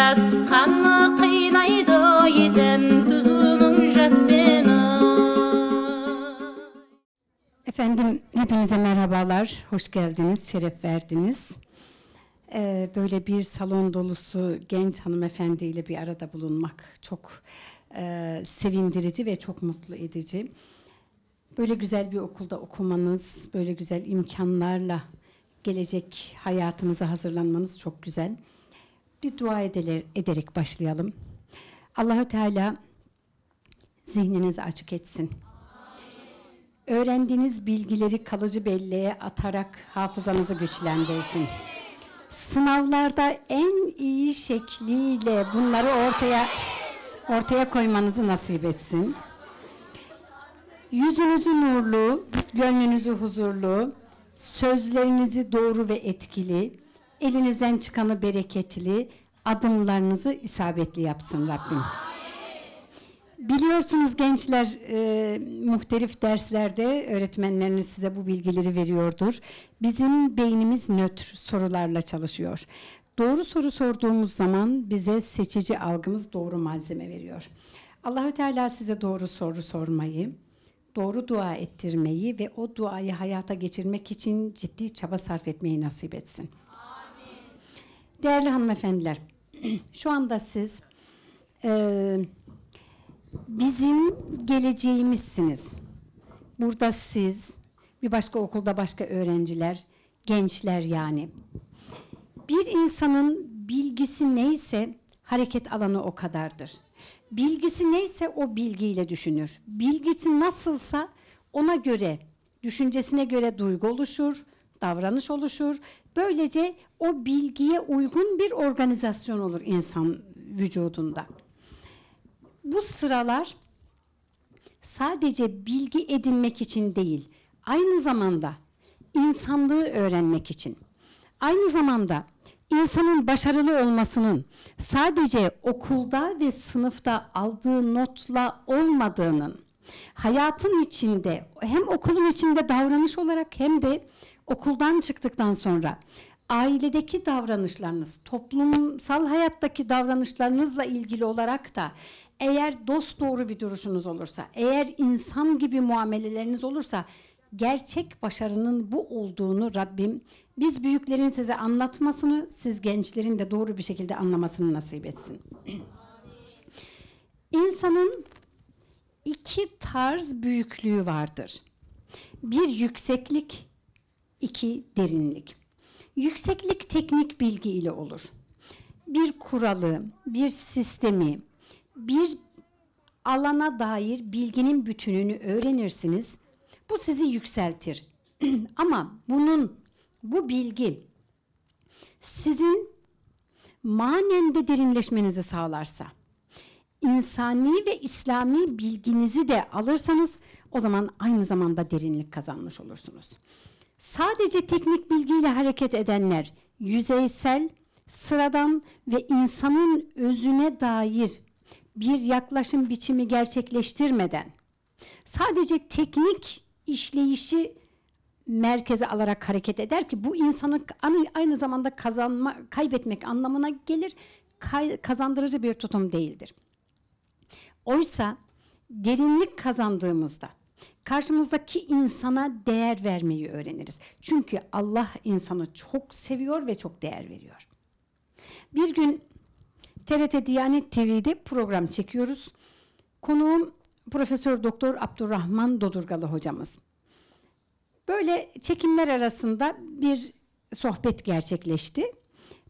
рас қаны қинайды етім түзінің жәтпені Efendim hepinize merhabalar, hoş geldiniz, şeref verdiniz. Ee, böyle bir salon dolusu genç hanımefendiyle bir arada bulunmak çok e, sevindirici ve çok mutlu edici. Böyle güzel bir okulda okumanız, böyle güzel imkanlarla gelecek hayatınıza hazırlanmanız çok güzel bir dua edilir, ederek başlayalım. Allahü Teala zihninizi açık etsin. Öğrendiğiniz bilgileri kalıcı belleğe atarak hafızanızı güçlendirsin. Sınavlarda en iyi şekliyle bunları ortaya ortaya koymanızı nasip etsin. Yüzünüzü nurlu, gönlünüzü huzurlu, sözlerinizi doğru ve etkili, Elinizden çıkanı bereketli, adımlarınızı isabetli yapsın Rabbim. Biliyorsunuz gençler e, muhtelif derslerde öğretmenleriniz size bu bilgileri veriyordur. Bizim beynimiz nötr sorularla çalışıyor. Doğru soru sorduğumuz zaman bize seçici algımız doğru malzeme veriyor. Allahü Teala size doğru soru sormayı, doğru dua ettirmeyi ve o duayı hayata geçirmek için ciddi çaba sarf etmeyi nasip etsin. Değerli hanımefendiler, şu anda siz e, bizim geleceğimizsiniz. Burada siz, bir başka okulda başka öğrenciler, gençler yani. Bir insanın bilgisi neyse hareket alanı o kadardır. Bilgisi neyse o bilgiyle düşünür. Bilgisi nasılsa ona göre, düşüncesine göre duygu oluşur, davranış oluşur. Böylece o bilgiye uygun bir organizasyon olur insan vücudunda. Bu sıralar sadece bilgi edinmek için değil, aynı zamanda insanlığı öğrenmek için. Aynı zamanda insanın başarılı olmasının sadece okulda ve sınıfta aldığı notla olmadığının, hayatın içinde hem okulun içinde davranış olarak hem de okuldan çıktıktan sonra ailedeki davranışlarınız, toplumsal hayattaki davranışlarınızla ilgili olarak da eğer dost doğru bir duruşunuz olursa, eğer insan gibi muameleleriniz olursa gerçek başarının bu olduğunu Rabbim biz büyüklerin size anlatmasını, siz gençlerin de doğru bir şekilde anlamasını nasip etsin. İnsanın iki tarz büyüklüğü vardır. Bir yükseklik, 2. Derinlik. Yükseklik teknik bilgi ile olur. Bir kuralı, bir sistemi, bir alana dair bilginin bütününü öğrenirsiniz. Bu sizi yükseltir. Ama bunun bu bilgi sizin manen de derinleşmenizi sağlarsa, insani ve İslami bilginizi de alırsanız o zaman aynı zamanda derinlik kazanmış olursunuz. Sadece teknik bilgiyle hareket edenler yüzeysel, sıradan ve insanın özüne dair bir yaklaşım biçimi gerçekleştirmeden sadece teknik işleyişi merkeze alarak hareket eder ki bu insanın aynı zamanda kazanma kaybetmek anlamına gelir. Kazandırıcı bir tutum değildir. Oysa derinlik kazandığımızda karşımızdaki insana değer vermeyi öğreniriz. Çünkü Allah insanı çok seviyor ve çok değer veriyor. Bir gün TRT Diyanet TV'de program çekiyoruz. Konuğum Profesör Doktor Abdurrahman Dodurgalı hocamız. Böyle çekimler arasında bir sohbet gerçekleşti.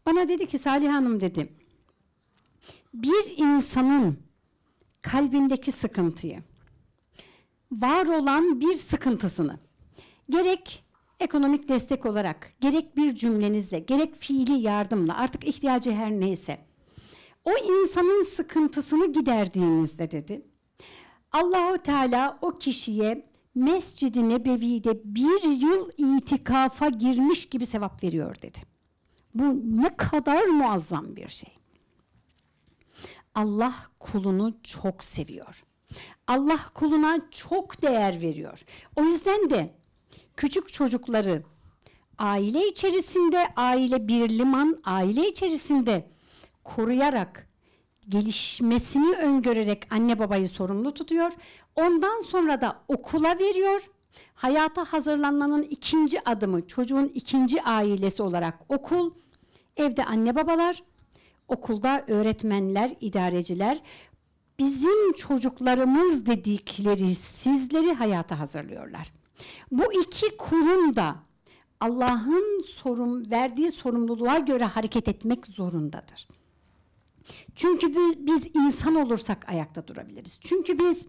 Bana dedi ki Salih Hanım dedi. Bir insanın kalbindeki sıkıntıyı var olan bir sıkıntısını gerek ekonomik destek olarak, gerek bir cümlenizle, gerek fiili yardımla artık ihtiyacı her neyse o insanın sıkıntısını giderdiğinizde dedi. Allahu Teala o kişiye Mescid-i Nebevi'de bir yıl itikafa girmiş gibi sevap veriyor dedi. Bu ne kadar muazzam bir şey. Allah kulunu çok seviyor. Allah kuluna çok değer veriyor. O yüzden de küçük çocukları aile içerisinde aile bir liman aile içerisinde koruyarak gelişmesini öngörerek anne babayı sorumlu tutuyor. Ondan sonra da okula veriyor. Hayata hazırlanmanın ikinci adımı çocuğun ikinci ailesi olarak okul, evde anne babalar, okulda öğretmenler, idareciler, bizim çocuklarımız dedikleri sizleri hayata hazırlıyorlar. Bu iki kurum da Allah'ın sorum, verdiği sorumluluğa göre hareket etmek zorundadır. Çünkü biz, biz insan olursak ayakta durabiliriz. Çünkü biz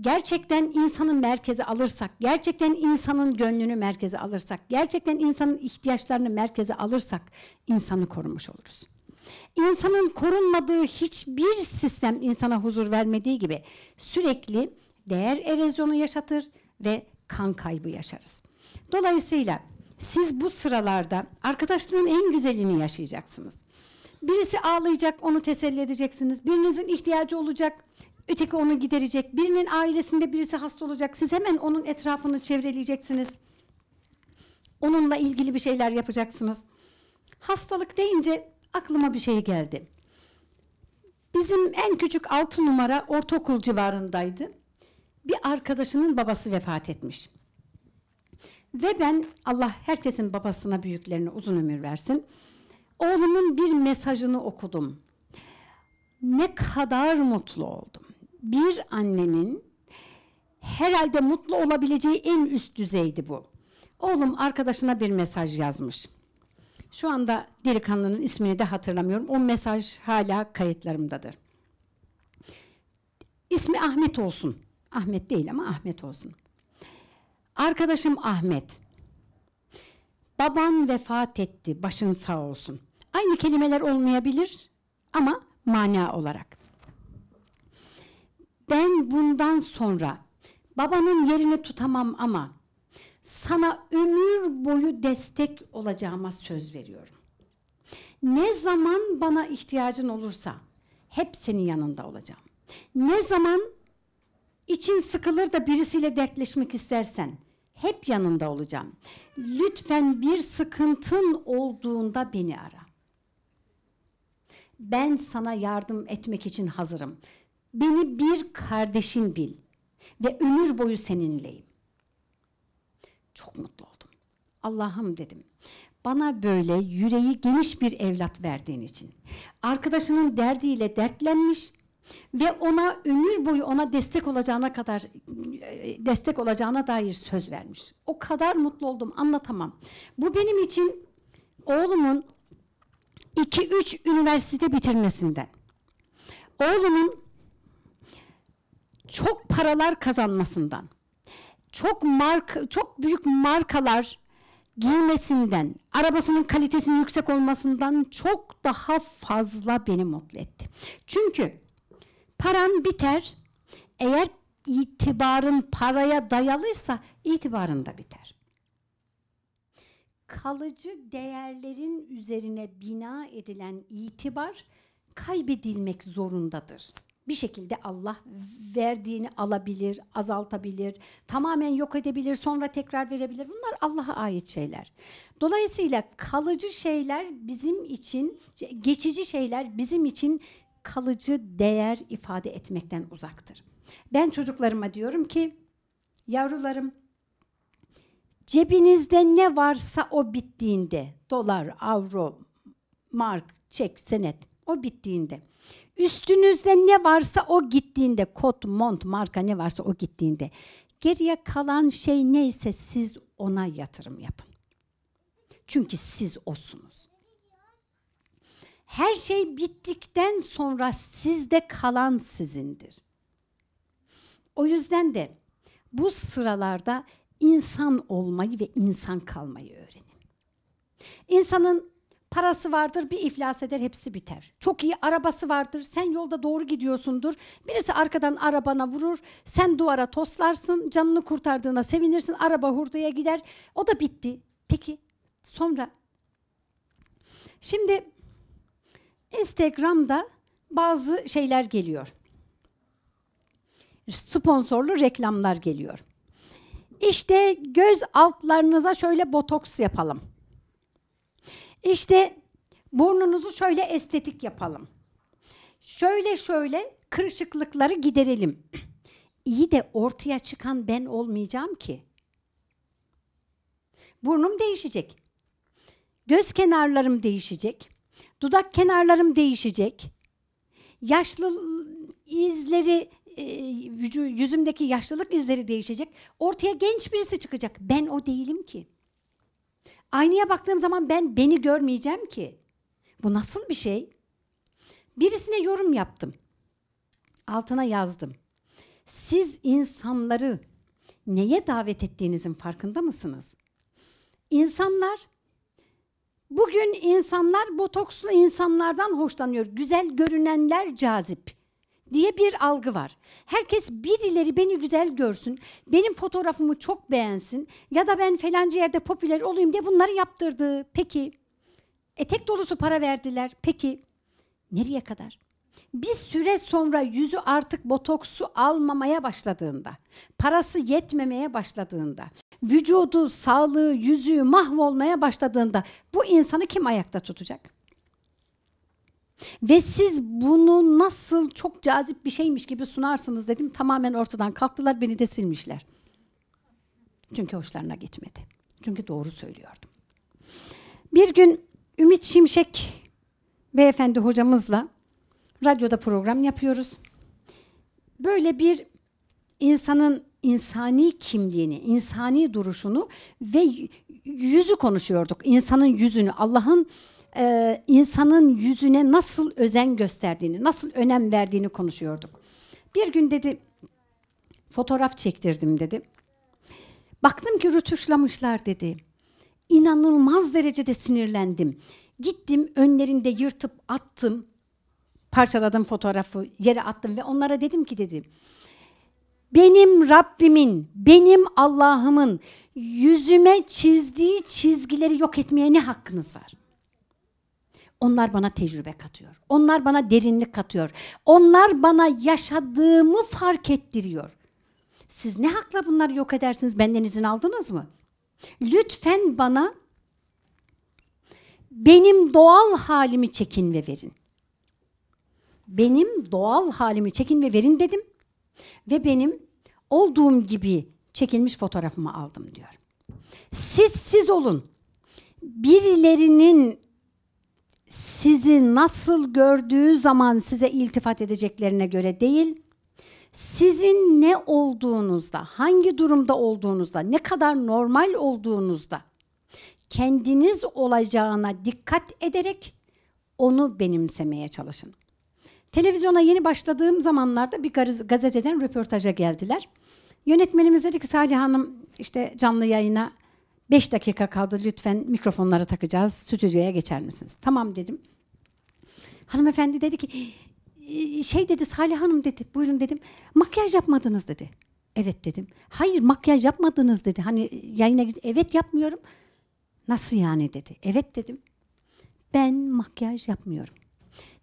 gerçekten insanın merkeze alırsak, gerçekten insanın gönlünü merkeze alırsak, gerçekten insanın ihtiyaçlarını merkeze alırsak insanı korumuş oluruz. İnsanın korunmadığı hiçbir sistem insana huzur vermediği gibi sürekli değer erozyonu yaşatır ve kan kaybı yaşarız. Dolayısıyla siz bu sıralarda arkadaşlığın en güzelini yaşayacaksınız. Birisi ağlayacak, onu teselli edeceksiniz. Birinizin ihtiyacı olacak, öteki onu giderecek. Birinin ailesinde birisi hasta olacak. Siz hemen onun etrafını çevreleyeceksiniz. Onunla ilgili bir şeyler yapacaksınız. Hastalık deyince aklıma bir şey geldi. Bizim en küçük altı numara ortaokul civarındaydı. Bir arkadaşının babası vefat etmiş. Ve ben Allah herkesin babasına büyüklerine uzun ömür versin. Oğlumun bir mesajını okudum. Ne kadar mutlu oldum. Bir annenin herhalde mutlu olabileceği en üst düzeydi bu. Oğlum arkadaşına bir mesaj yazmış. Şu anda delikanlının ismini de hatırlamıyorum. O mesaj hala kayıtlarımdadır. İsmi Ahmet olsun. Ahmet değil ama Ahmet olsun. Arkadaşım Ahmet. Baban vefat etti. Başın sağ olsun. Aynı kelimeler olmayabilir ama mana olarak. Ben bundan sonra babanın yerini tutamam ama sana ömür boyu destek olacağıma söz veriyorum. Ne zaman bana ihtiyacın olursa hep senin yanında olacağım. Ne zaman için sıkılır da birisiyle dertleşmek istersen hep yanında olacağım. Lütfen bir sıkıntın olduğunda beni ara. Ben sana yardım etmek için hazırım. Beni bir kardeşin bil ve ömür boyu seninleyim. Çok mutlu oldum. Allah'ım dedim. Bana böyle yüreği geniş bir evlat verdiğin için. Arkadaşının derdiyle dertlenmiş ve ona ömür boyu ona destek olacağına kadar e, destek olacağına dair söz vermiş. O kadar mutlu oldum anlatamam. Bu benim için oğlumun 2-3 üniversite bitirmesinden, oğlumun çok paralar kazanmasından, çok mark çok büyük markalar giymesinden, arabasının kalitesinin yüksek olmasından çok daha fazla beni mutlu etti. Çünkü paran biter. Eğer itibarın paraya dayalıysa itibarın da biter. Kalıcı değerlerin üzerine bina edilen itibar kaybedilmek zorundadır bir şekilde Allah verdiğini alabilir, azaltabilir, tamamen yok edebilir, sonra tekrar verebilir. Bunlar Allah'a ait şeyler. Dolayısıyla kalıcı şeyler bizim için, geçici şeyler bizim için kalıcı değer ifade etmekten uzaktır. Ben çocuklarıma diyorum ki, yavrularım cebinizde ne varsa o bittiğinde, dolar, avro, mark, çek, senet o bittiğinde Üstünüzde ne varsa o gittiğinde, kot, mont, marka ne varsa o gittiğinde. Geriye kalan şey neyse siz ona yatırım yapın. Çünkü siz osunuz. Her şey bittikten sonra sizde kalan sizindir. O yüzden de bu sıralarda insan olmayı ve insan kalmayı öğrenin. İnsanın Parası vardır bir iflas eder hepsi biter. Çok iyi arabası vardır sen yolda doğru gidiyorsundur. Birisi arkadan arabana vurur sen duvara toslarsın canını kurtardığına sevinirsin araba hurdaya gider. O da bitti. Peki sonra şimdi Instagram'da bazı şeyler geliyor. Sponsorlu reklamlar geliyor. İşte göz altlarınıza şöyle botoks yapalım. İşte burnunuzu şöyle estetik yapalım. Şöyle şöyle kırışıklıkları giderelim. İyi de ortaya çıkan ben olmayacağım ki. Burnum değişecek. Göz kenarlarım değişecek. Dudak kenarlarım değişecek. Yaşlı izleri e, yüzümdeki yaşlılık izleri değişecek. Ortaya genç birisi çıkacak. Ben o değilim ki. Aynaya baktığım zaman ben beni görmeyeceğim ki. Bu nasıl bir şey? Birisine yorum yaptım. Altına yazdım. Siz insanları neye davet ettiğinizin farkında mısınız? İnsanlar bugün insanlar botokslu insanlardan hoşlanıyor. Güzel görünenler cazip diye bir algı var. Herkes birileri beni güzel görsün, benim fotoğrafımı çok beğensin ya da ben felancı yerde popüler olayım diye bunları yaptırdı. Peki etek dolusu para verdiler. Peki nereye kadar? Bir süre sonra yüzü artık botoksu almamaya başladığında, parası yetmemeye başladığında, vücudu, sağlığı, yüzü mahvolmaya başladığında bu insanı kim ayakta tutacak? Ve siz bunu nasıl çok cazip bir şeymiş gibi sunarsınız dedim. Tamamen ortadan kalktılar beni de silmişler. Çünkü hoşlarına gitmedi. Çünkü doğru söylüyordum. Bir gün Ümit Şimşek beyefendi hocamızla radyoda program yapıyoruz. Böyle bir insanın insani kimliğini, insani duruşunu ve yüzü konuşuyorduk. İnsanın yüzünü, Allah'ın e, insanın yüzüne nasıl özen gösterdiğini, nasıl önem verdiğini konuşuyorduk. Bir gün dedi fotoğraf çektirdim dedi. Baktım ki rötuşlamışlar dedi. İnanılmaz derecede sinirlendim. Gittim önlerinde yırtıp attım. Parçaladım fotoğrafı, yere attım ve onlara dedim ki dedi. Benim Rabbimin, benim Allah'ımın yüzüme çizdiği çizgileri yok etmeye ne hakkınız var? Onlar bana tecrübe katıyor. Onlar bana derinlik katıyor. Onlar bana yaşadığımı fark ettiriyor. Siz ne hakla bunları yok edersiniz? Benden izin aldınız mı? Lütfen bana benim doğal halimi çekin ve verin. Benim doğal halimi çekin ve verin dedim. Ve benim olduğum gibi çekilmiş fotoğrafımı aldım diyor. Siz siz olun. Birilerinin sizi nasıl gördüğü zaman size iltifat edeceklerine göre değil, sizin ne olduğunuzda, hangi durumda olduğunuzda, ne kadar normal olduğunuzda kendiniz olacağına dikkat ederek onu benimsemeye çalışın. Televizyona yeni başladığım zamanlarda bir gazeteden röportaja geldiler. Yönetmenimiz dedi ki Salih Hanım işte canlı yayına 5 dakika kaldı lütfen mikrofonları takacağız. Stüdyoya geçer misiniz? Tamam dedim. Hanımefendi dedi ki ee, şey dedi Salih Hanım dedi buyurun dedim. Makyaj yapmadınız dedi. Evet dedim. Hayır makyaj yapmadınız dedi. Hani e, yayına evet yapmıyorum. Nasıl yani dedi. Evet dedim. Ben makyaj yapmıyorum.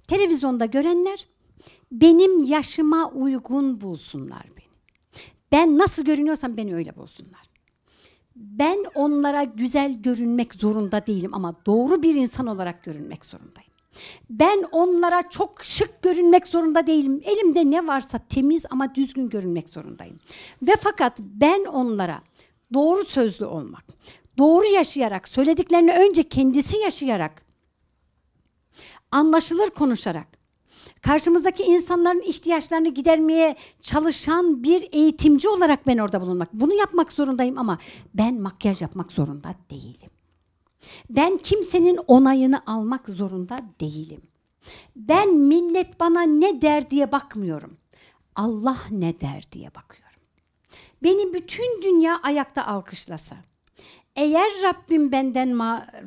Televizyonda görenler benim yaşıma uygun bulsunlar beni. Ben nasıl görünüyorsam beni öyle bulsunlar ben onlara güzel görünmek zorunda değilim ama doğru bir insan olarak görünmek zorundayım. Ben onlara çok şık görünmek zorunda değilim. Elimde ne varsa temiz ama düzgün görünmek zorundayım. Ve fakat ben onlara doğru sözlü olmak, doğru yaşayarak, söylediklerini önce kendisi yaşayarak, anlaşılır konuşarak, karşımızdaki insanların ihtiyaçlarını gidermeye çalışan bir eğitimci olarak ben orada bulunmak. Bunu yapmak zorundayım ama ben makyaj yapmak zorunda değilim. Ben kimsenin onayını almak zorunda değilim. Ben millet bana ne der diye bakmıyorum. Allah ne der diye bakıyorum. Beni bütün dünya ayakta alkışlasa, eğer Rabbim benden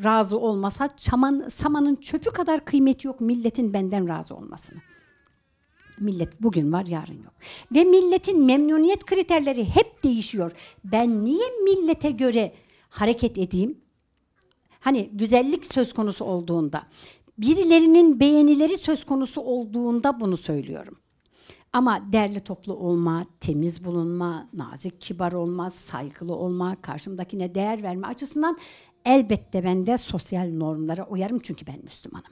razı olmasa çaman, samanın çöpü kadar kıymeti yok milletin benden razı olmasını. Millet bugün var yarın yok. Ve milletin memnuniyet kriterleri hep değişiyor. Ben niye millete göre hareket edeyim? Hani güzellik söz konusu olduğunda, birilerinin beğenileri söz konusu olduğunda bunu söylüyorum. Ama derli toplu olma, temiz bulunma, nazik, kibar olma, saygılı olma, karşımdakine değer verme açısından elbette ben de sosyal normlara uyarım çünkü ben Müslümanım.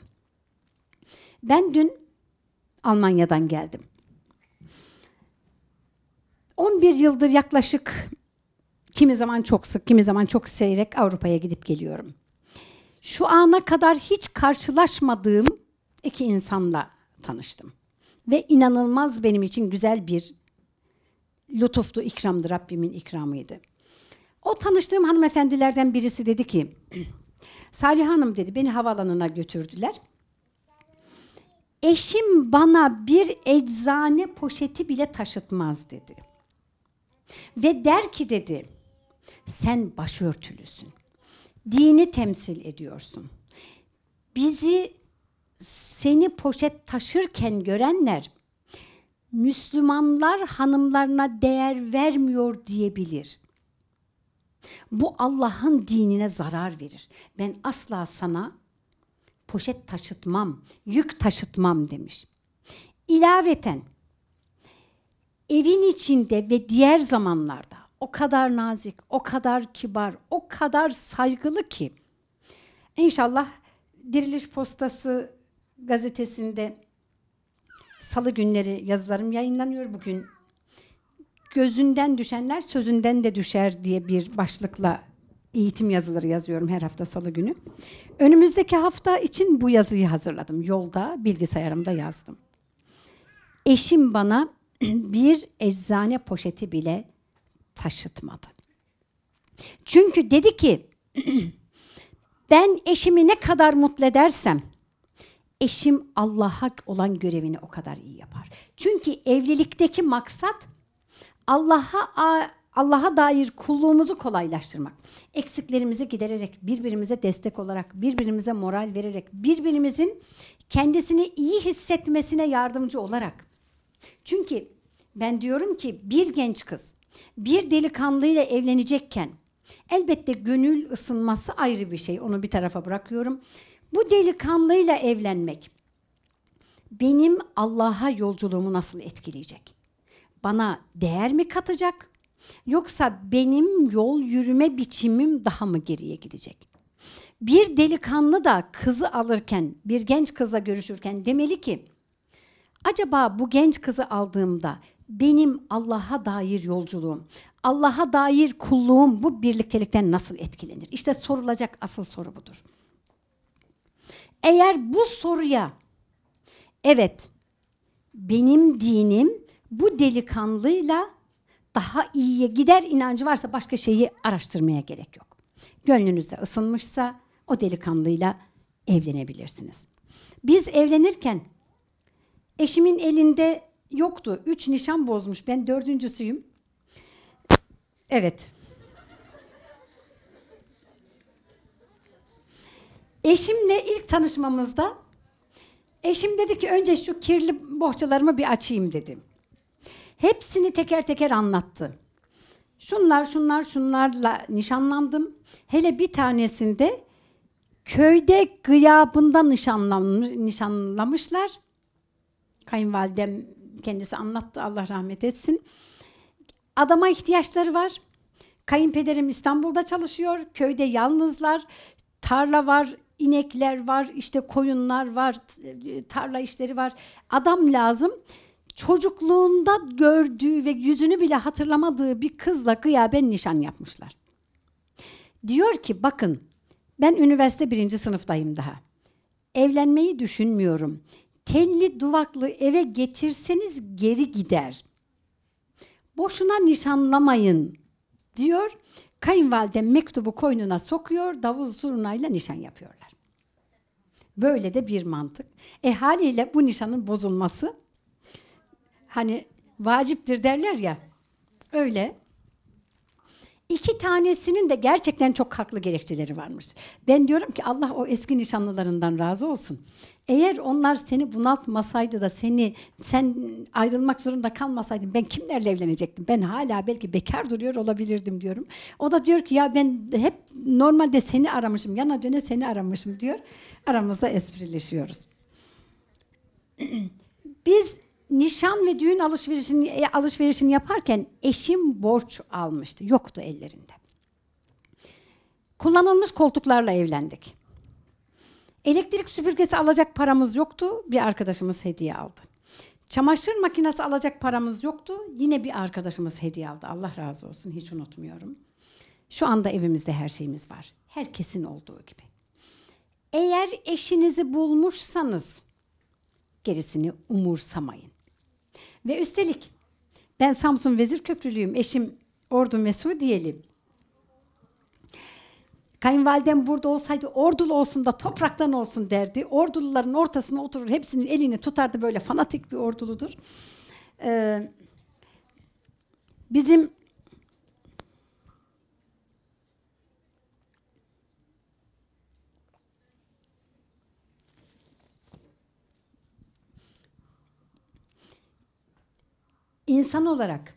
Ben dün Almanya'dan geldim. 11 yıldır yaklaşık kimi zaman çok sık, kimi zaman çok seyrek Avrupa'ya gidip geliyorum. Şu ana kadar hiç karşılaşmadığım iki insanla tanıştım ve inanılmaz benim için güzel bir lütuftu, ikramdı, Rabbimin ikramıydı. O tanıştığım hanımefendilerden birisi dedi ki, Salih Hanım dedi, beni havalanına götürdüler. Eşim bana bir eczane poşeti bile taşıtmaz dedi. Ve der ki dedi, sen başörtülüsün. Dini temsil ediyorsun. Bizi seni poşet taşırken görenler Müslümanlar hanımlarına değer vermiyor diyebilir. Bu Allah'ın dinine zarar verir. Ben asla sana poşet taşıtmam, yük taşıtmam demiş. İlaveten evin içinde ve diğer zamanlarda o kadar nazik, o kadar kibar, o kadar saygılı ki inşallah diriliş postası gazetesinde salı günleri yazılarım yayınlanıyor bugün. Gözünden düşenler sözünden de düşer diye bir başlıkla eğitim yazıları yazıyorum her hafta salı günü. Önümüzdeki hafta için bu yazıyı hazırladım. Yolda bilgisayarımda yazdım. Eşim bana bir eczane poşeti bile taşıtmadı. Çünkü dedi ki ben eşimi ne kadar mutlu edersem eşim Allah'a olan görevini o kadar iyi yapar. Çünkü evlilikteki maksat Allah'a Allah'a dair kulluğumuzu kolaylaştırmak. Eksiklerimizi gidererek, birbirimize destek olarak, birbirimize moral vererek, birbirimizin kendisini iyi hissetmesine yardımcı olarak. Çünkü ben diyorum ki bir genç kız bir delikanlıyla evlenecekken elbette gönül ısınması ayrı bir şey. Onu bir tarafa bırakıyorum. Bu delikanlıyla evlenmek benim Allah'a yolculuğumu nasıl etkileyecek? Bana değer mi katacak? Yoksa benim yol yürüme biçimim daha mı geriye gidecek? Bir delikanlı da kızı alırken, bir genç kızla görüşürken demeli ki, acaba bu genç kızı aldığımda benim Allah'a dair yolculuğum, Allah'a dair kulluğum bu birliktelikten nasıl etkilenir? İşte sorulacak asıl soru budur. Eğer bu soruya evet benim dinim bu delikanlıyla daha iyiye gider inancı varsa başka şeyi araştırmaya gerek yok. Gönlünüzde ısınmışsa o delikanlıyla evlenebilirsiniz. Biz evlenirken eşimin elinde yoktu. Üç nişan bozmuş. Ben dördüncüsüyüm. Evet. Eşimle ilk tanışmamızda eşim dedi ki önce şu kirli bohçalarımı bir açayım dedim. Hepsini teker teker anlattı. Şunlar şunlar şunlarla nişanlandım. Hele bir tanesinde köyde gıyabında nişanlanmış, nişanlamışlar. Kayınvalidem kendisi anlattı Allah rahmet etsin. Adama ihtiyaçları var. Kayınpederim İstanbul'da çalışıyor. Köyde yalnızlar. Tarla var, inekler var, işte koyunlar var, e, tarla işleri var. Adam lazım. Çocukluğunda gördüğü ve yüzünü bile hatırlamadığı bir kızla gıyaben nişan yapmışlar. Diyor ki bakın ben üniversite birinci sınıftayım daha. Evlenmeyi düşünmüyorum. Telli duvaklı eve getirseniz geri gider. Boşuna nişanlamayın diyor. Kayınvalide mektubu koynuna sokuyor, davul zurnayla nişan yapıyorlar. Böyle de bir mantık. E haliyle bu nişanın bozulması hani vaciptir derler ya. Öyle. İki tanesinin de gerçekten çok haklı gerekçeleri varmış. Ben diyorum ki Allah o eski nişanlılarından razı olsun. Eğer onlar seni bunaltmasaydı da seni sen ayrılmak zorunda kalmasaydın ben kimlerle evlenecektim? Ben hala belki bekar duruyor olabilirdim diyorum. O da diyor ki ya ben hep normalde seni aramışım. Yana döne seni aramışım diyor. Aramızda esprileşiyoruz. Biz nişan ve düğün alışverişini e, alışverişini yaparken eşim borç almıştı. Yoktu ellerinde. Kullanılmış koltuklarla evlendik. Elektrik süpürgesi alacak paramız yoktu. Bir arkadaşımız hediye aldı. Çamaşır makinesi alacak paramız yoktu. Yine bir arkadaşımız hediye aldı. Allah razı olsun hiç unutmuyorum. Şu anda evimizde her şeyimiz var. Herkesin olduğu gibi. Eğer eşinizi bulmuşsanız gerisini umursamayın. Ve üstelik ben Samsun Vezir Köprülüyüm. Eşim Ordu Mesudiyeli. Kayınvalidem burada olsaydı ordulu olsun da topraktan olsun derdi. Orduluların ortasına oturur hepsinin elini tutardı böyle fanatik bir orduludur. Ee, bizim insan olarak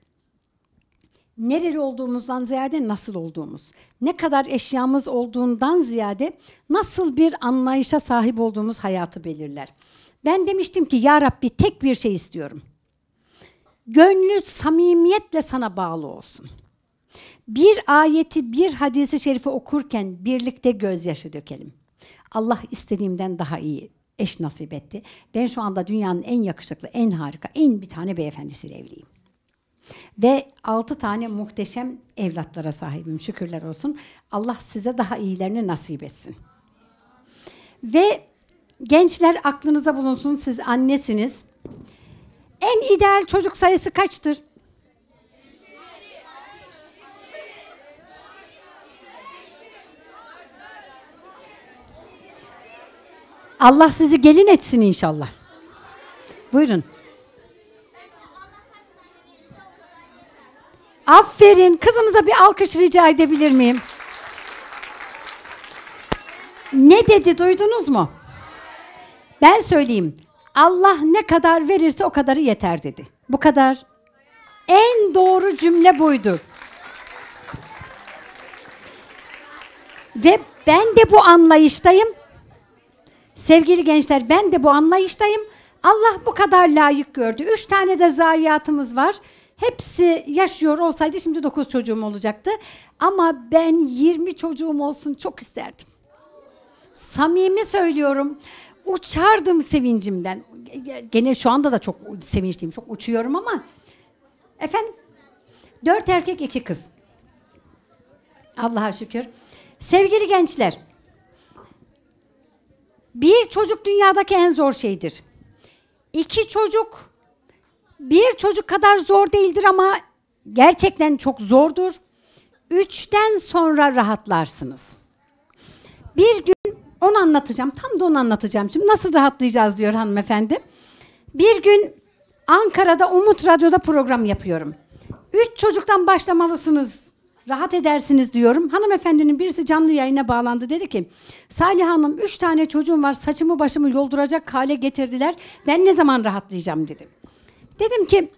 nereli olduğumuzdan ziyade nasıl olduğumuz ne kadar eşyamız olduğundan ziyade nasıl bir anlayışa sahip olduğumuz hayatı belirler. Ben demiştim ki ya Rabbi tek bir şey istiyorum. Gönlü samimiyetle sana bağlı olsun. Bir ayeti, bir hadisi şerifi okurken birlikte gözyaşı dökelim. Allah istediğimden daha iyi eş nasip etti. Ben şu anda dünyanın en yakışıklı, en harika, en bir tane beyefendisiyle evliyim. Ve altı tane muhteşem evlatlara sahibim şükürler olsun. Allah size daha iyilerini nasip etsin. Ve gençler aklınıza bulunsun siz annesiniz. En ideal çocuk sayısı kaçtır? Allah sizi gelin etsin inşallah. Buyurun. Aferin. Kızımıza bir alkış rica edebilir miyim? Ne dedi duydunuz mu? Ben söyleyeyim. Allah ne kadar verirse o kadarı yeter dedi. Bu kadar. En doğru cümle buydu. Ve ben de bu anlayıştayım. Sevgili gençler ben de bu anlayıştayım. Allah bu kadar layık gördü. Üç tane de zayiatımız var. Hepsi yaşıyor olsaydı şimdi 9 çocuğum olacaktı. Ama ben 20 çocuğum olsun çok isterdim. Samimi söylüyorum. Uçardım sevincimden. Gene şu anda da çok sevinçliyim. Çok uçuyorum ama. Efendim? Dört erkek iki kız. Allah'a şükür. Sevgili gençler. Bir çocuk dünyadaki en zor şeydir. İki çocuk bir çocuk kadar zor değildir ama gerçekten çok zordur. Üçten sonra rahatlarsınız. Bir gün onu anlatacağım. Tam da onu anlatacağım. Şimdi nasıl rahatlayacağız diyor hanımefendi. Bir gün Ankara'da Umut Radyo'da program yapıyorum. Üç çocuktan başlamalısınız. Rahat edersiniz diyorum. Hanımefendinin birisi canlı yayına bağlandı. Dedi ki Salih Hanım üç tane çocuğum var saçımı başımı yolduracak hale getirdiler. Ben ne zaman rahatlayacağım dedim. Dedim ki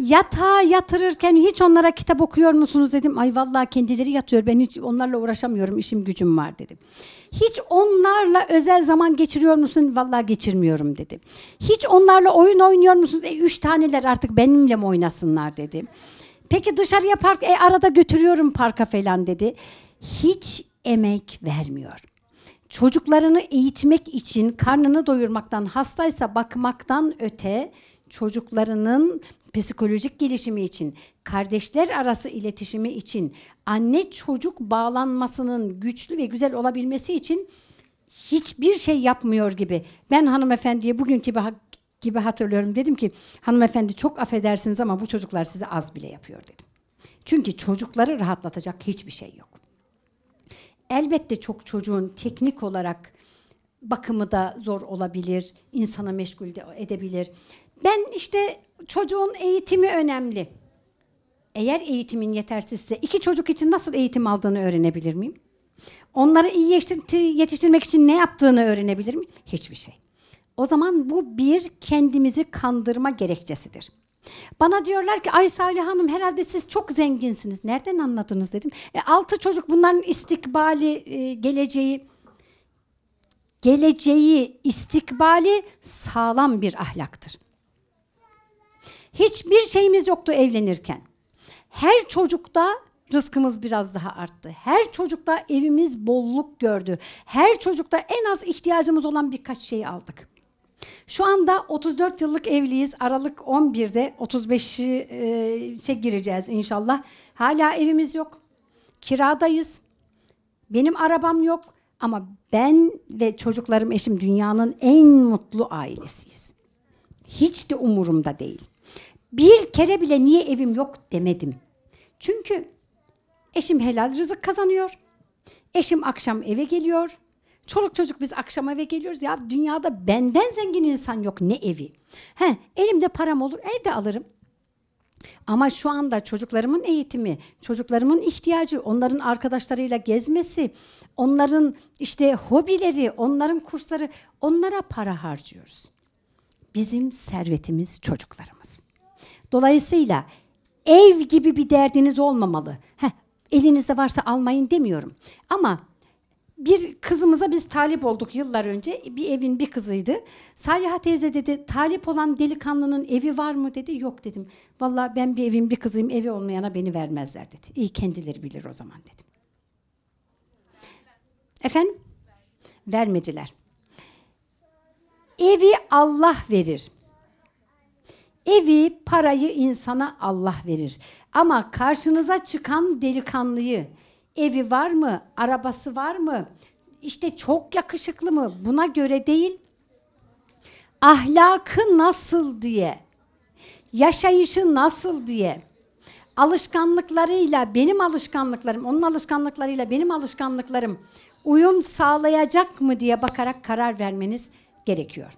yatağa yatırırken hiç onlara kitap okuyor musunuz dedim. Ay vallahi kendileri yatıyor. Ben hiç onlarla uğraşamıyorum. işim gücüm var dedim. Hiç onlarla özel zaman geçiriyor musun? Vallahi geçirmiyorum dedi. Hiç onlarla oyun oynuyor musunuz? E üç taneler artık benimle mi oynasınlar dedi. Peki dışarıya park, e arada götürüyorum parka falan dedi. Hiç emek vermiyor çocuklarını eğitmek için karnını doyurmaktan, hastaysa bakmaktan öte çocuklarının psikolojik gelişimi için, kardeşler arası iletişimi için, anne çocuk bağlanmasının güçlü ve güzel olabilmesi için hiçbir şey yapmıyor gibi. Ben hanımefendiye bugünkü gibi hatırlıyorum dedim ki hanımefendi çok affedersiniz ama bu çocuklar size az bile yapıyor dedim. Çünkü çocukları rahatlatacak hiçbir şey yok. Elbette çok çocuğun teknik olarak bakımı da zor olabilir, insana meşgul edebilir. Ben işte çocuğun eğitimi önemli. Eğer eğitimin yetersizse iki çocuk için nasıl eğitim aldığını öğrenebilir miyim? Onları iyi yetiştirmek için ne yaptığını öğrenebilir miyim? Hiçbir şey. O zaman bu bir kendimizi kandırma gerekçesidir. Bana diyorlar ki ay Salih Hanım herhalde siz çok zenginsiniz. Nereden anladınız dedim. E, altı çocuk bunların istikbali, e, geleceği geleceği, istikbali sağlam bir ahlaktır. Hiçbir şeyimiz yoktu evlenirken. Her çocukta rızkımız biraz daha arttı. Her çocukta evimiz bolluk gördü. Her çocukta en az ihtiyacımız olan birkaç şeyi aldık. Şu anda 34 yıllık evliyiz. Aralık 11'de 35'i e, şey gireceğiz inşallah. Hala evimiz yok. Kiradayız. Benim arabam yok ama ben ve çocuklarım eşim dünyanın en mutlu ailesiyiz. Hiç de umurumda değil. Bir kere bile niye evim yok demedim. Çünkü eşim helal rızık kazanıyor. Eşim akşam eve geliyor. Çoluk çocuk biz akşam eve geliyoruz ya dünyada benden zengin insan yok ne evi. He, elimde param olur evde alırım. Ama şu anda çocuklarımın eğitimi, çocuklarımın ihtiyacı, onların arkadaşlarıyla gezmesi, onların işte hobileri, onların kursları, onlara para harcıyoruz. Bizim servetimiz çocuklarımız. Dolayısıyla ev gibi bir derdiniz olmamalı. Heh, elinizde varsa almayın demiyorum. Ama bir kızımıza biz talip olduk yıllar önce. Bir evin bir kızıydı. Saliha teyze dedi talip olan delikanlının evi var mı dedi. Yok dedim. Vallahi ben bir evin bir kızıyım evi olmayana beni vermezler dedi. İyi kendileri bilir o zaman dedim. Efendim? Vermediler. Evi Allah verir. Evi, parayı insana Allah verir. Ama karşınıza çıkan delikanlıyı, evi var mı, arabası var mı, işte çok yakışıklı mı buna göre değil, ahlakı nasıl diye, yaşayışı nasıl diye, alışkanlıklarıyla benim alışkanlıklarım, onun alışkanlıklarıyla benim alışkanlıklarım uyum sağlayacak mı diye bakarak karar vermeniz gerekiyor.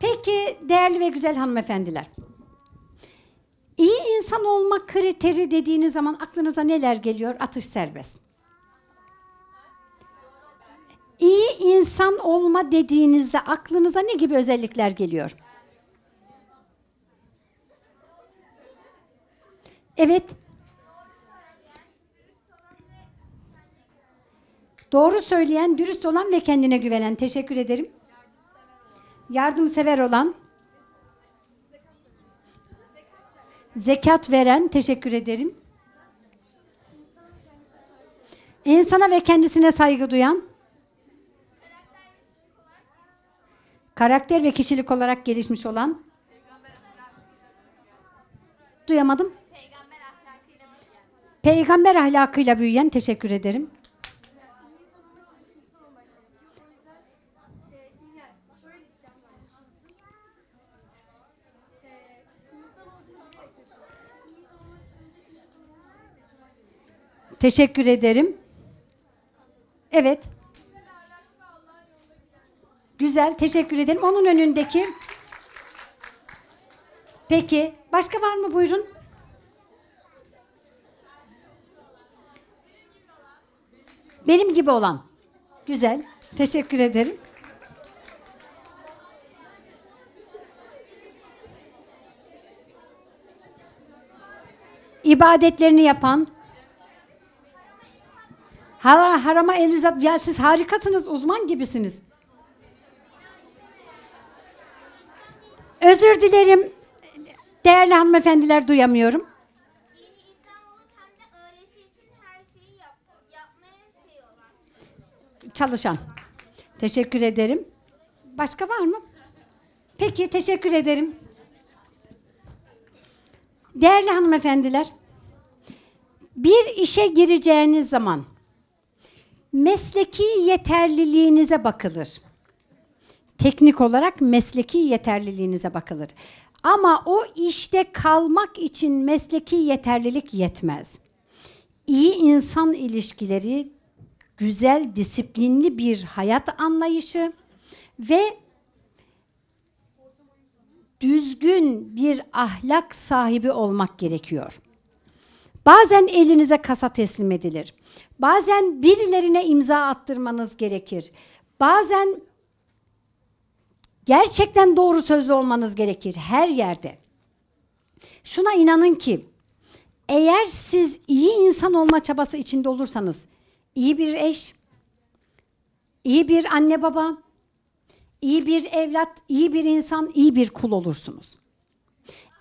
Peki değerli ve güzel hanımefendiler, İyi insan olmak kriteri dediğiniz zaman aklınıza neler geliyor? Atış serbest. İyi insan olma dediğinizde aklınıza ne gibi özellikler geliyor? Evet. Doğru söyleyen, dürüst olan ve kendine güvenen. Teşekkür ederim. Yardımsever olan. Zekat veren teşekkür ederim. İnsana ve kendisine saygı duyan. Karakter ve kişilik olarak gelişmiş olan. Duyamadım. Peygamber ahlakıyla büyüyen teşekkür ederim. Teşekkür ederim. Evet. Güzel, teşekkür ederim. Onun önündeki. Peki, başka var mı buyurun? Benim gibi olan. Güzel, teşekkür ederim. İbadetlerini yapan, Har harama elizat ya siz harikasınız, uzman gibisiniz. Özür dilerim. Değerli hanımefendiler duyamıyorum. Çalışan. Teşekkür ederim. Başka var mı? Peki teşekkür ederim. Değerli hanımefendiler, bir işe gireceğiniz zaman mesleki yeterliliğinize bakılır. Teknik olarak mesleki yeterliliğinize bakılır. Ama o işte kalmak için mesleki yeterlilik yetmez. İyi insan ilişkileri, güzel, disiplinli bir hayat anlayışı ve düzgün bir ahlak sahibi olmak gerekiyor. Bazen elinize kasa teslim edilir. Bazen birilerine imza attırmanız gerekir. Bazen gerçekten doğru sözlü olmanız gerekir her yerde. Şuna inanın ki eğer siz iyi insan olma çabası içinde olursanız iyi bir eş, iyi bir anne baba, iyi bir evlat, iyi bir insan, iyi bir kul olursunuz.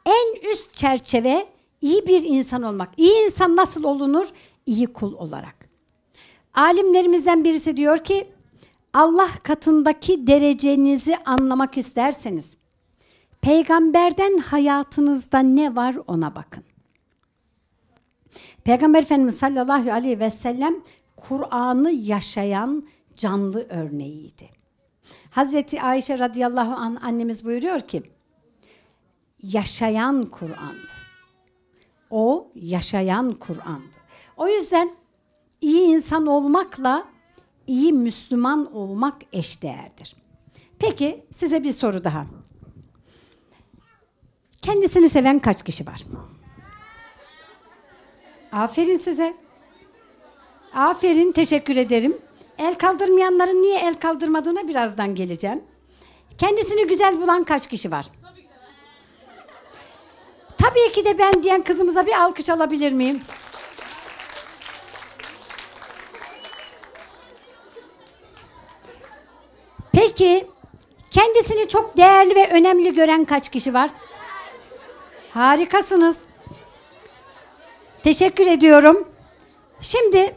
En üst çerçeve iyi bir insan olmak. İyi insan nasıl olunur? İyi kul olarak. Alimlerimizden birisi diyor ki, Allah katındaki derecenizi anlamak isterseniz, peygamberden hayatınızda ne var ona bakın. Peygamber Efendimiz sallallahu aleyhi ve sellem Kur'an'ı yaşayan canlı örneğiydi. Hazreti Ayşe radıyallahu an annemiz buyuruyor ki, yaşayan Kur'an'dı. O yaşayan Kur'an'dı. O yüzden iyi insan olmakla iyi Müslüman olmak eşdeğerdir. Peki size bir soru daha. Kendisini seven kaç kişi var? Aferin size. Aferin, teşekkür ederim. El kaldırmayanların niye el kaldırmadığına birazdan geleceğim. Kendisini güzel bulan kaç kişi var? Tabii ki de ben diyen kızımıza bir alkış alabilir miyim? Peki kendisini çok değerli ve önemli gören kaç kişi var? Harikasınız. Teşekkür ediyorum. Şimdi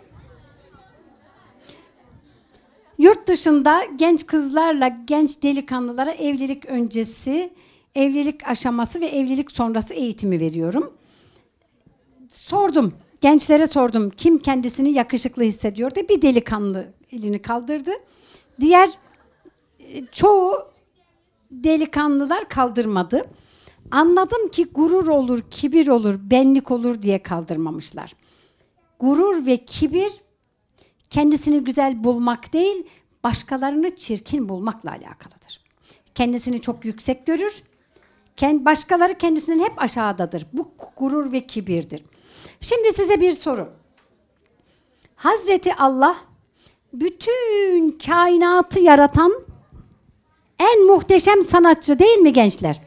yurt dışında genç kızlarla genç delikanlılara evlilik öncesi evlilik aşaması ve evlilik sonrası eğitimi veriyorum. Sordum, gençlere sordum kim kendisini yakışıklı hissediyor diye bir delikanlı elini kaldırdı. Diğer e, çoğu delikanlılar kaldırmadı. Anladım ki gurur olur, kibir olur, benlik olur diye kaldırmamışlar. Gurur ve kibir kendisini güzel bulmak değil, başkalarını çirkin bulmakla alakalıdır. Kendisini çok yüksek görür, Başkaları kendisinden hep aşağıdadır. Bu gurur ve kibirdir. Şimdi size bir soru. Hazreti Allah bütün kainatı yaratan en muhteşem sanatçı değil mi gençler?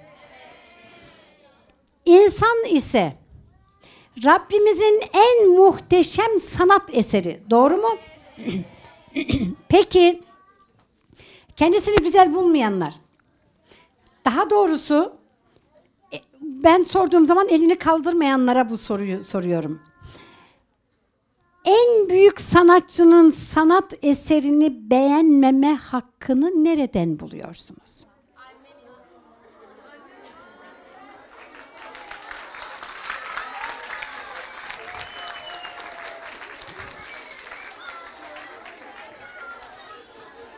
İnsan ise Rabbimizin en muhteşem sanat eseri. Doğru mu? Peki kendisini güzel bulmayanlar daha doğrusu ben sorduğum zaman elini kaldırmayanlara bu soruyu soruyorum. En büyük sanatçının sanat eserini beğenmeme hakkını nereden buluyorsunuz?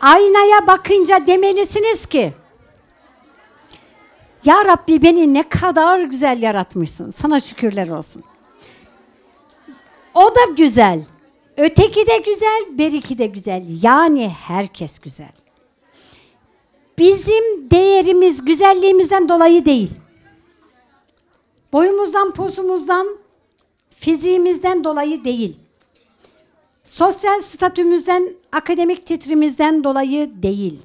Aynaya bakınca demelisiniz ki ya Rabbi beni ne kadar güzel yaratmışsın. Sana şükürler olsun. O da güzel. Öteki de güzel, beriki de güzel. Yani herkes güzel. Bizim değerimiz güzelliğimizden dolayı değil. Boyumuzdan, posumuzdan, fiziğimizden dolayı değil. Sosyal statümüzden, akademik titrimizden dolayı değil.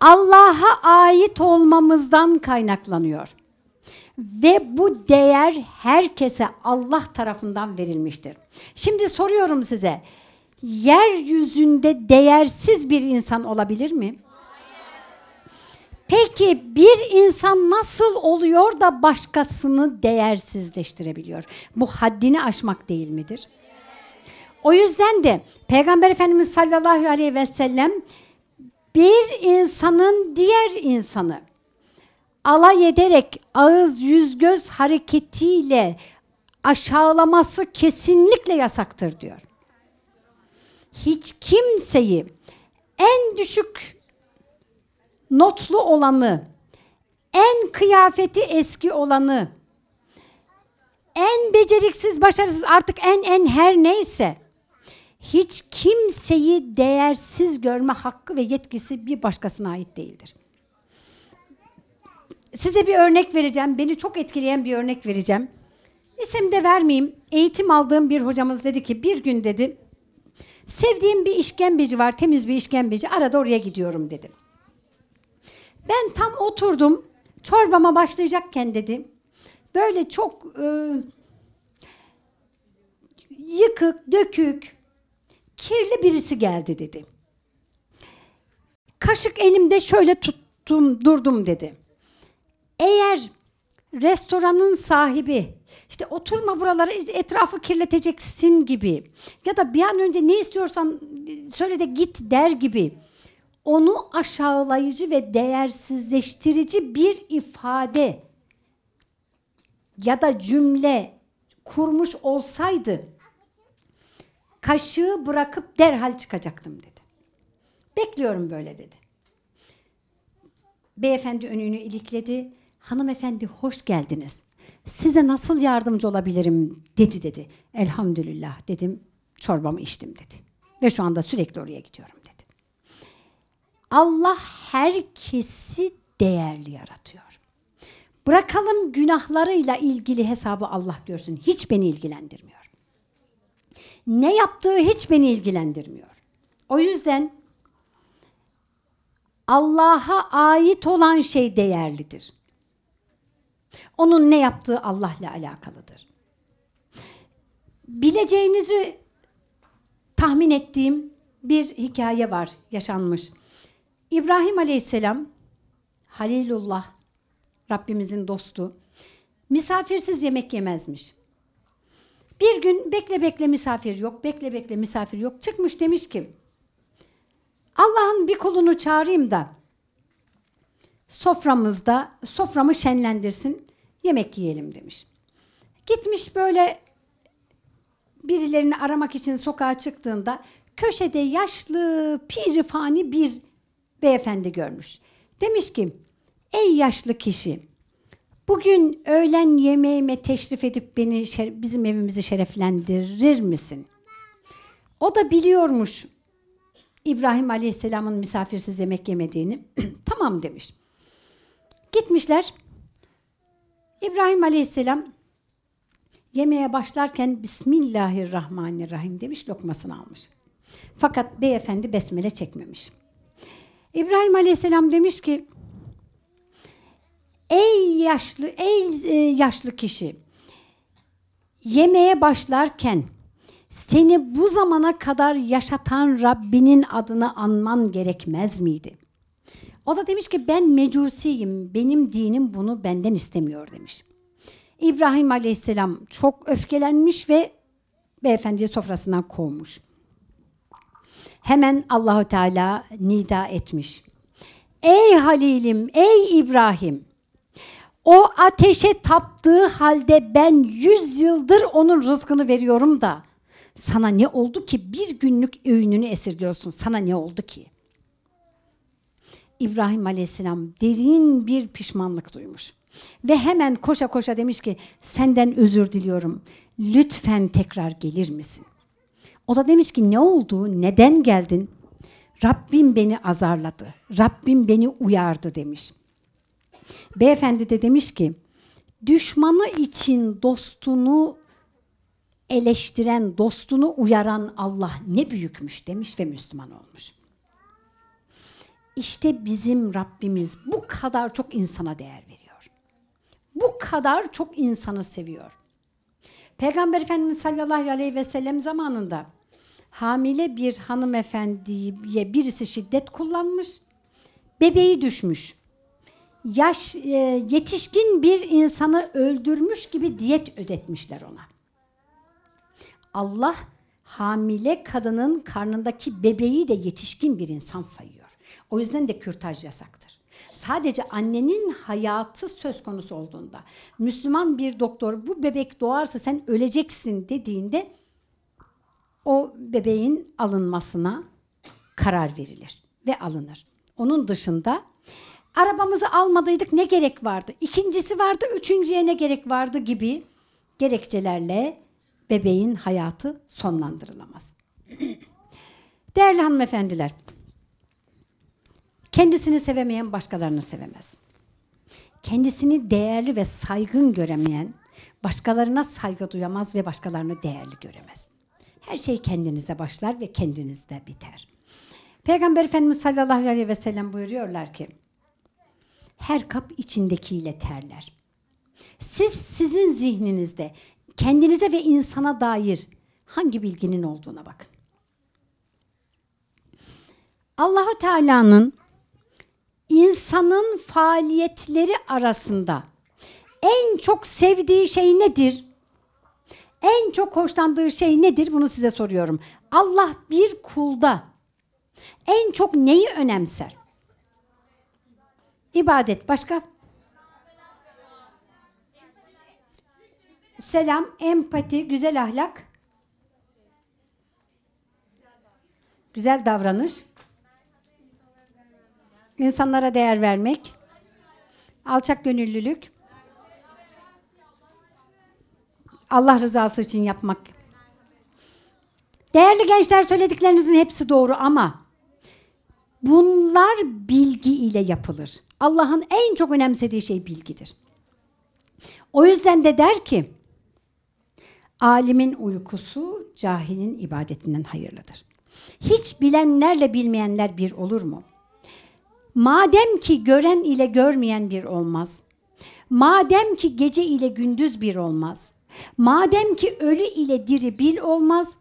Allah'a ait olmamızdan kaynaklanıyor. Ve bu değer herkese Allah tarafından verilmiştir. Şimdi soruyorum size. Yeryüzünde değersiz bir insan olabilir mi? Peki bir insan nasıl oluyor da başkasını değersizleştirebiliyor? Bu haddini aşmak değil midir? O yüzden de Peygamber Efendimiz sallallahu aleyhi ve sellem bir insanın diğer insanı alay ederek ağız yüz göz hareketiyle aşağılaması kesinlikle yasaktır diyor. Hiç kimseyi en düşük notlu olanı, en kıyafeti eski olanı, en beceriksiz, başarısız artık en en her neyse hiç kimseyi değersiz görme hakkı ve yetkisi bir başkasına ait değildir. Size bir örnek vereceğim. Beni çok etkileyen bir örnek vereceğim. İsim de vermeyeyim. Eğitim aldığım bir hocamız dedi ki bir gün dedi sevdiğim bir işkembeci var temiz bir işkembeci arada oraya gidiyorum dedi. Ben tam oturdum çorbama başlayacakken dedi böyle çok e, yıkık dökük kirli birisi geldi dedi. Kaşık elimde şöyle tuttum, durdum dedi. Eğer restoranın sahibi işte oturma buralara etrafı kirleteceksin gibi ya da bir an önce ne istiyorsan e, söyle de git der gibi onu aşağılayıcı ve değersizleştirici bir ifade ya da cümle kurmuş olsaydı Kaşığı bırakıp derhal çıkacaktım dedi. Bekliyorum böyle dedi. Beyefendi önünü ilikledi. Hanımefendi hoş geldiniz. Size nasıl yardımcı olabilirim dedi dedi. Elhamdülillah dedim. Çorbamı içtim dedi. Ve şu anda sürekli oraya gidiyorum dedi. Allah herkesi değerli yaratıyor. Bırakalım günahlarıyla ilgili hesabı Allah görsün. Hiç beni ilgilendirmiyor. Ne yaptığı hiç beni ilgilendirmiyor. O yüzden Allah'a ait olan şey değerlidir. Onun ne yaptığı Allah'la alakalıdır. Bileceğinizi tahmin ettiğim bir hikaye var, yaşanmış. İbrahim Aleyhisselam, Halilullah, Rabbimizin dostu, misafirsiz yemek yemezmiş. Bir gün bekle bekle misafir yok, bekle bekle misafir yok. Çıkmış demiş ki Allah'ın bir kulunu çağırayım da soframızda soframı şenlendirsin, yemek yiyelim demiş. Gitmiş böyle birilerini aramak için sokağa çıktığında köşede yaşlı pirifani bir beyefendi görmüş. Demiş ki ey yaşlı kişi Bugün öğlen yemeğime teşrif edip beni bizim evimizi şereflendirir misin? O da biliyormuş İbrahim Aleyhisselam'ın misafirsiz yemek yemediğini. tamam demiş. Gitmişler. İbrahim Aleyhisselam yemeğe başlarken Bismillahirrahmanirrahim demiş lokmasını almış. Fakat beyefendi besmele çekmemiş. İbrahim Aleyhisselam demiş ki Ey yaşlı, ey e, yaşlı kişi, yemeye başlarken seni bu zamana kadar yaşatan Rabbinin adını anman gerekmez miydi? O da demiş ki ben mecusiyim, benim dinim bunu benden istemiyor demiş. İbrahim Aleyhisselam çok öfkelenmiş ve beyefendiye sofrasından kovmuş. Hemen Allahu Teala nida etmiş. Ey Halilim, ey İbrahim, o ateşe taptığı halde ben yüz yıldır onun rızkını veriyorum da sana ne oldu ki bir günlük öğününü esirgiyorsun sana ne oldu ki? İbrahim Aleyhisselam derin bir pişmanlık duymuş. Ve hemen koşa koşa demiş ki senden özür diliyorum. Lütfen tekrar gelir misin? O da demiş ki ne oldu? Neden geldin? Rabbim beni azarladı. Rabbim beni uyardı demiş. Beyefendi de demiş ki düşmanı için dostunu eleştiren, dostunu uyaran Allah ne büyükmüş demiş ve Müslüman olmuş. İşte bizim Rabbimiz bu kadar çok insana değer veriyor. Bu kadar çok insanı seviyor. Peygamber Efendimiz sallallahu aleyhi ve sellem zamanında hamile bir hanımefendiye birisi şiddet kullanmış, bebeği düşmüş yaş e, yetişkin bir insanı öldürmüş gibi diyet ödetmişler ona. Allah hamile kadının karnındaki bebeği de yetişkin bir insan sayıyor. O yüzden de kürtaj yasaktır. Sadece annenin hayatı söz konusu olduğunda Müslüman bir doktor bu bebek doğarsa sen öleceksin dediğinde o bebeğin alınmasına karar verilir ve alınır. Onun dışında Arabamızı almadıydık ne gerek vardı? İkincisi vardı, üçüncüye ne gerek vardı gibi gerekçelerle bebeğin hayatı sonlandırılamaz. Değerli hanımefendiler, kendisini sevemeyen başkalarını sevemez. Kendisini değerli ve saygın göremeyen başkalarına saygı duyamaz ve başkalarını değerli göremez. Her şey kendinizde başlar ve kendinizde biter. Peygamber Efendimiz sallallahu aleyhi ve sellem buyuruyorlar ki her kap içindekiyle terler. Siz sizin zihninizde kendinize ve insana dair hangi bilginin olduğuna bakın. Allahu Teala'nın insanın faaliyetleri arasında en çok sevdiği şey nedir? En çok hoşlandığı şey nedir? Bunu size soruyorum. Allah bir kulda en çok neyi önemser? İbadet. Başka? Selam, empati, güzel ahlak. Güzel davranış. İnsanlara değer vermek. Alçak gönüllülük. Allah rızası için yapmak. Değerli gençler söylediklerinizin hepsi doğru ama bunlar bilgi ile yapılır. Allah'ın en çok önemsediği şey bilgidir. O yüzden de der ki, alimin uykusu cahilin ibadetinden hayırlıdır. Hiç bilenlerle bilmeyenler bir olur mu? Madem ki gören ile görmeyen bir olmaz. Madem ki gece ile gündüz bir olmaz. Madem ki ölü ile diri bil olmaz.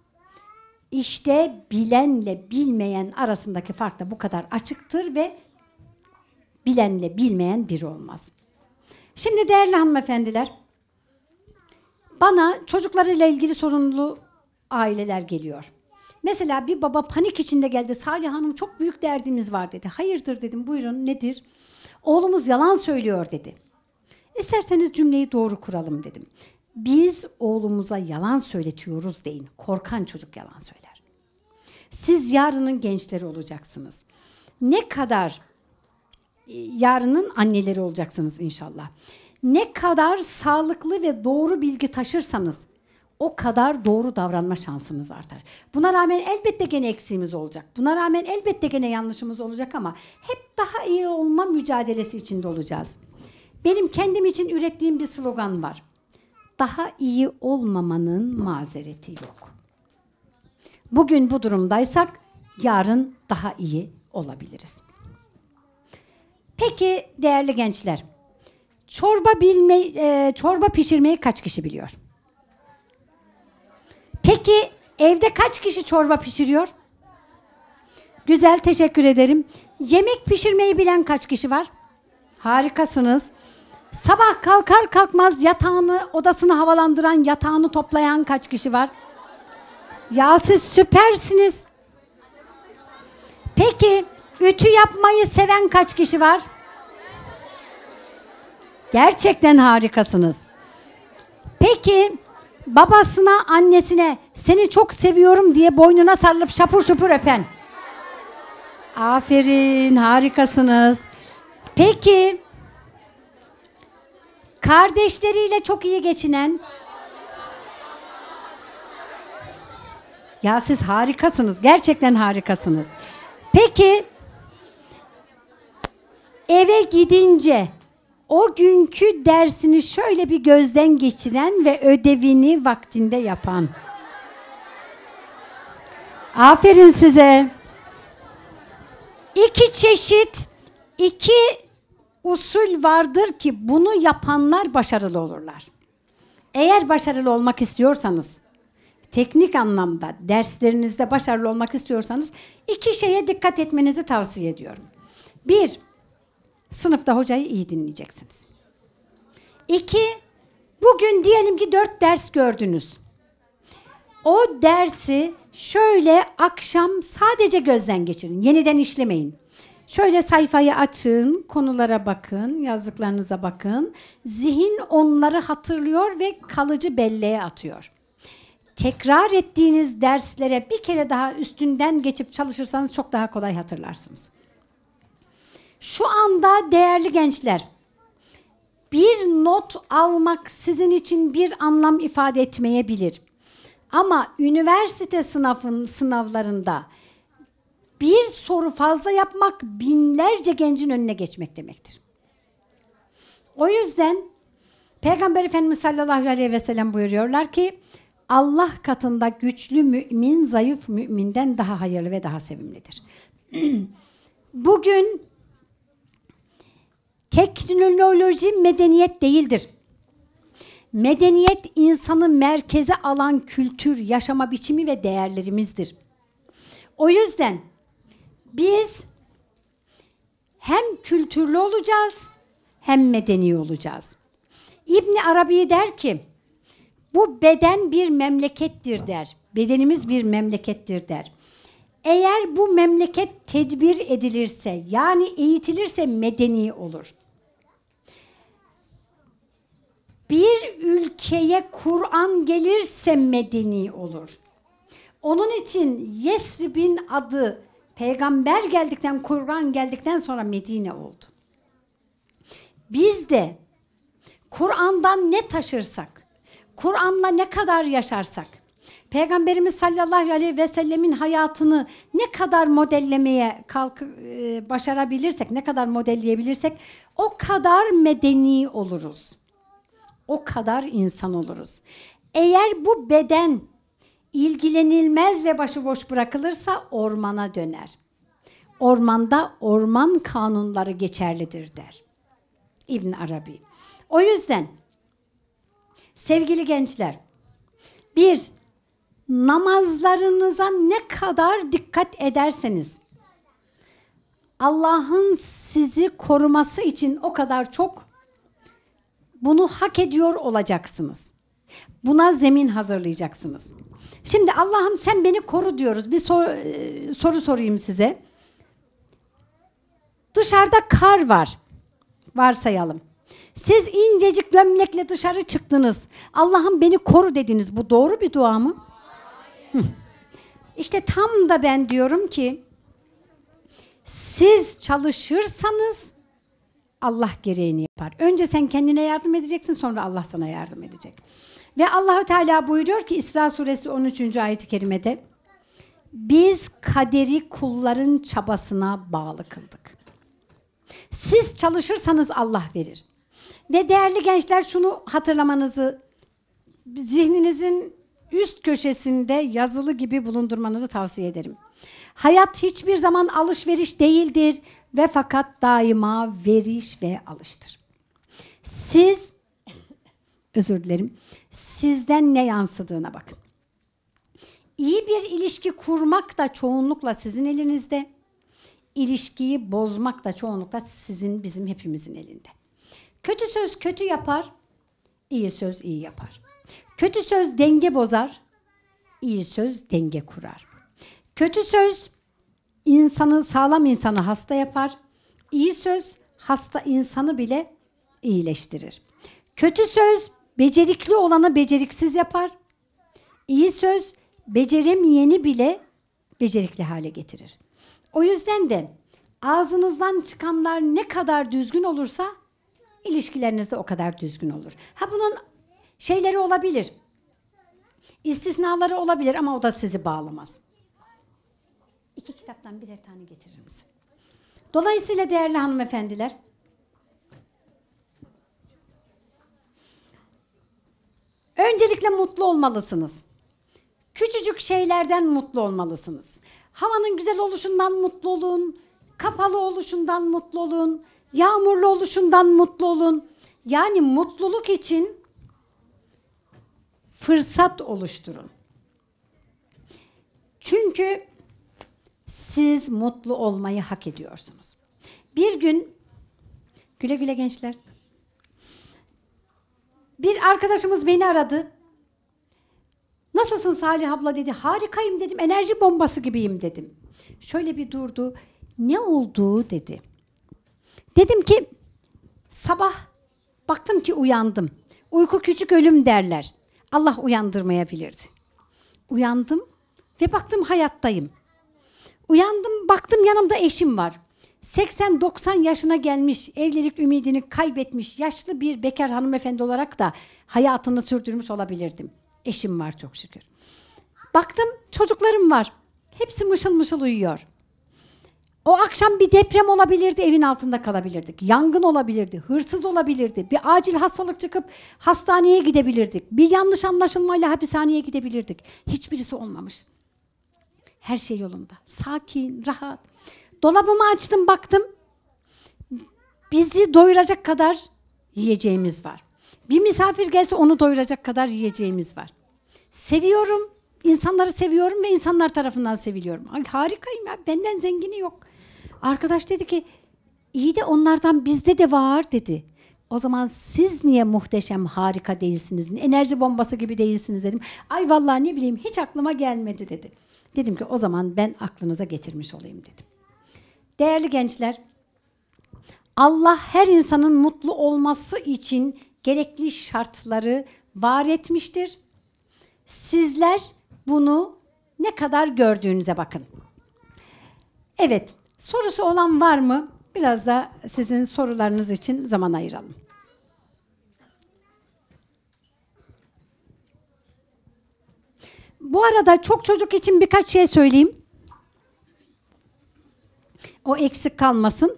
İşte bilenle bilmeyen arasındaki fark da bu kadar açıktır ve bilenle bilmeyen bir olmaz. Şimdi değerli hanımefendiler, bana çocuklarıyla ilgili sorumlu aileler geliyor. Mesela bir baba panik içinde geldi. Salih Hanım çok büyük derdiniz var dedi. Hayırdır dedim. Buyurun nedir? Oğlumuz yalan söylüyor dedi. İsterseniz cümleyi doğru kuralım dedim. Biz oğlumuza yalan söyletiyoruz deyin. Korkan çocuk yalan söyler. Siz yarının gençleri olacaksınız. Ne kadar yarının anneleri olacaksınız inşallah. Ne kadar sağlıklı ve doğru bilgi taşırsanız o kadar doğru davranma şansınız artar. Buna rağmen elbette gene eksiğimiz olacak. Buna rağmen elbette gene yanlışımız olacak ama hep daha iyi olma mücadelesi içinde olacağız. Benim kendim için ürettiğim bir slogan var. Daha iyi olmamanın mazereti yok. Bugün bu durumdaysak yarın daha iyi olabiliriz. Peki değerli gençler, çorba bilme, e, çorba pişirmeyi kaç kişi biliyor? Peki evde kaç kişi çorba pişiriyor? Güzel, teşekkür ederim. Yemek pişirmeyi bilen kaç kişi var? Harikasınız. Sabah kalkar kalkmaz yatağını, odasını havalandıran, yatağını toplayan kaç kişi var? Ya siz süpersiniz. Peki Ütü yapmayı seven kaç kişi var? Gerçekten harikasınız. Peki babasına, annesine seni çok seviyorum diye boynuna sarılıp şapur şupur öpen. Aferin, harikasınız. Peki kardeşleriyle çok iyi geçinen Ya siz harikasınız. Gerçekten harikasınız. Peki eve gidince o günkü dersini şöyle bir gözden geçiren ve ödevini vaktinde yapan. Aferin size. İki çeşit, iki usul vardır ki bunu yapanlar başarılı olurlar. Eğer başarılı olmak istiyorsanız, teknik anlamda derslerinizde başarılı olmak istiyorsanız iki şeye dikkat etmenizi tavsiye ediyorum. Bir, Sınıfta hocayı iyi dinleyeceksiniz. İki, bugün diyelim ki dört ders gördünüz. O dersi şöyle akşam sadece gözden geçirin. Yeniden işlemeyin. Şöyle sayfayı açın, konulara bakın, yazdıklarınıza bakın. Zihin onları hatırlıyor ve kalıcı belleğe atıyor. Tekrar ettiğiniz derslere bir kere daha üstünden geçip çalışırsanız çok daha kolay hatırlarsınız. Şu anda değerli gençler, bir not almak sizin için bir anlam ifade etmeyebilir. Ama üniversite sınavın sınavlarında bir soru fazla yapmak binlerce gencin önüne geçmek demektir. O yüzden Peygamber Efendimiz sallallahu aleyhi ve sellem buyuruyorlar ki Allah katında güçlü mümin zayıf müminden daha hayırlı ve daha sevimlidir. Bugün Teknoloji medeniyet değildir. Medeniyet insanı merkeze alan kültür, yaşama biçimi ve değerlerimizdir. O yüzden biz hem kültürlü olacağız hem medeni olacağız. İbni Arabi der ki bu beden bir memlekettir der. Bedenimiz bir memlekettir der. Eğer bu memleket tedbir edilirse yani eğitilirse medeni olur bir ülkeye Kur'an gelirse medeni olur. Onun için Yesrib'in adı peygamber geldikten, Kur'an geldikten sonra Medine oldu. Biz de Kur'an'dan ne taşırsak, Kur'an'la ne kadar yaşarsak, Peygamberimiz sallallahu aleyhi ve sellemin hayatını ne kadar modellemeye kalk e, başarabilirsek, ne kadar modelleyebilirsek o kadar medeni oluruz o kadar insan oluruz. Eğer bu beden ilgilenilmez ve başıboş bırakılırsa ormana döner. Ormanda orman kanunları geçerlidir der İbn Arabi. O yüzden sevgili gençler bir namazlarınıza ne kadar dikkat ederseniz Allah'ın sizi koruması için o kadar çok bunu hak ediyor olacaksınız. Buna zemin hazırlayacaksınız. Şimdi Allah'ım sen beni koru diyoruz. Bir sor, e, soru sorayım size. Dışarıda kar var. Varsayalım. Siz incecik gömlekle dışarı çıktınız. Allah'ım beni koru dediniz. Bu doğru bir dua mı? İşte tam da ben diyorum ki siz çalışırsanız Allah gereğini yapar. Önce sen kendine yardım edeceksin sonra Allah sana yardım edecek. Ve Allahü Teala buyuruyor ki İsra suresi 13. ayet-i kerimede biz kaderi kulların çabasına bağlı kıldık. Siz çalışırsanız Allah verir. Ve değerli gençler şunu hatırlamanızı zihninizin üst köşesinde yazılı gibi bulundurmanızı tavsiye ederim. Hayat hiçbir zaman alışveriş değildir ve fakat daima veriş ve alıştır. Siz özür dilerim. Sizden ne yansıdığına bakın. İyi bir ilişki kurmak da çoğunlukla sizin elinizde. İlişkiyi bozmak da çoğunlukla sizin bizim hepimizin elinde. Kötü söz kötü yapar, iyi söz iyi yapar. Kötü söz denge bozar, iyi söz denge kurar. Kötü söz insanı sağlam insanı hasta yapar. İyi söz hasta insanı bile iyileştirir. Kötü söz becerikli olanı beceriksiz yapar. İyi söz beceremeyeni bile becerikli hale getirir. O yüzden de ağzınızdan çıkanlar ne kadar düzgün olursa ilişkileriniz de o kadar düzgün olur. Ha bunun şeyleri olabilir. İstisnaları olabilir ama o da sizi bağlamaz iki kitaptan birer tane getirir misin? Dolayısıyla değerli hanımefendiler, öncelikle mutlu olmalısınız. Küçücük şeylerden mutlu olmalısınız. Havanın güzel oluşundan mutlu olun, kapalı oluşundan mutlu olun, yağmurlu oluşundan mutlu olun. Yani mutluluk için fırsat oluşturun. Çünkü siz mutlu olmayı hak ediyorsunuz. Bir gün güle güle gençler. Bir arkadaşımız beni aradı. Nasılsın Salih abla dedi. Harikayım dedim. Enerji bombası gibiyim dedim. Şöyle bir durdu. Ne oldu dedi. Dedim ki sabah baktım ki uyandım. Uyku küçük ölüm derler. Allah uyandırmayabilirdi. Uyandım ve baktım hayattayım. Uyandım baktım yanımda eşim var. 80-90 yaşına gelmiş, evlilik ümidini kaybetmiş yaşlı bir bekar hanımefendi olarak da hayatını sürdürmüş olabilirdim. Eşim var çok şükür. Baktım çocuklarım var. Hepsi mışıl mışıl uyuyor. O akşam bir deprem olabilirdi, evin altında kalabilirdik. Yangın olabilirdi, hırsız olabilirdi. Bir acil hastalık çıkıp hastaneye gidebilirdik. Bir yanlış anlaşılmayla hapishaneye gidebilirdik. Hiçbirisi olmamış. Her şey yolunda. Sakin, rahat. Dolabımı açtım baktım. Bizi doyuracak kadar yiyeceğimiz var. Bir misafir gelse onu doyuracak kadar yiyeceğimiz var. Seviyorum, insanları seviyorum ve insanlar tarafından seviliyorum. Ay harikayım ya, benden zengini yok. Arkadaş dedi ki, iyi de onlardan bizde de var dedi. O zaman siz niye muhteşem, harika değilsiniz? Enerji bombası gibi değilsiniz dedim. Ay vallahi ne bileyim hiç aklıma gelmedi dedi. Dedim ki o zaman ben aklınıza getirmiş olayım dedim. Değerli gençler, Allah her insanın mutlu olması için gerekli şartları var etmiştir. Sizler bunu ne kadar gördüğünüze bakın. Evet, sorusu olan var mı? Biraz da sizin sorularınız için zaman ayıralım. Bu arada çok çocuk için birkaç şey söyleyeyim. O eksik kalmasın.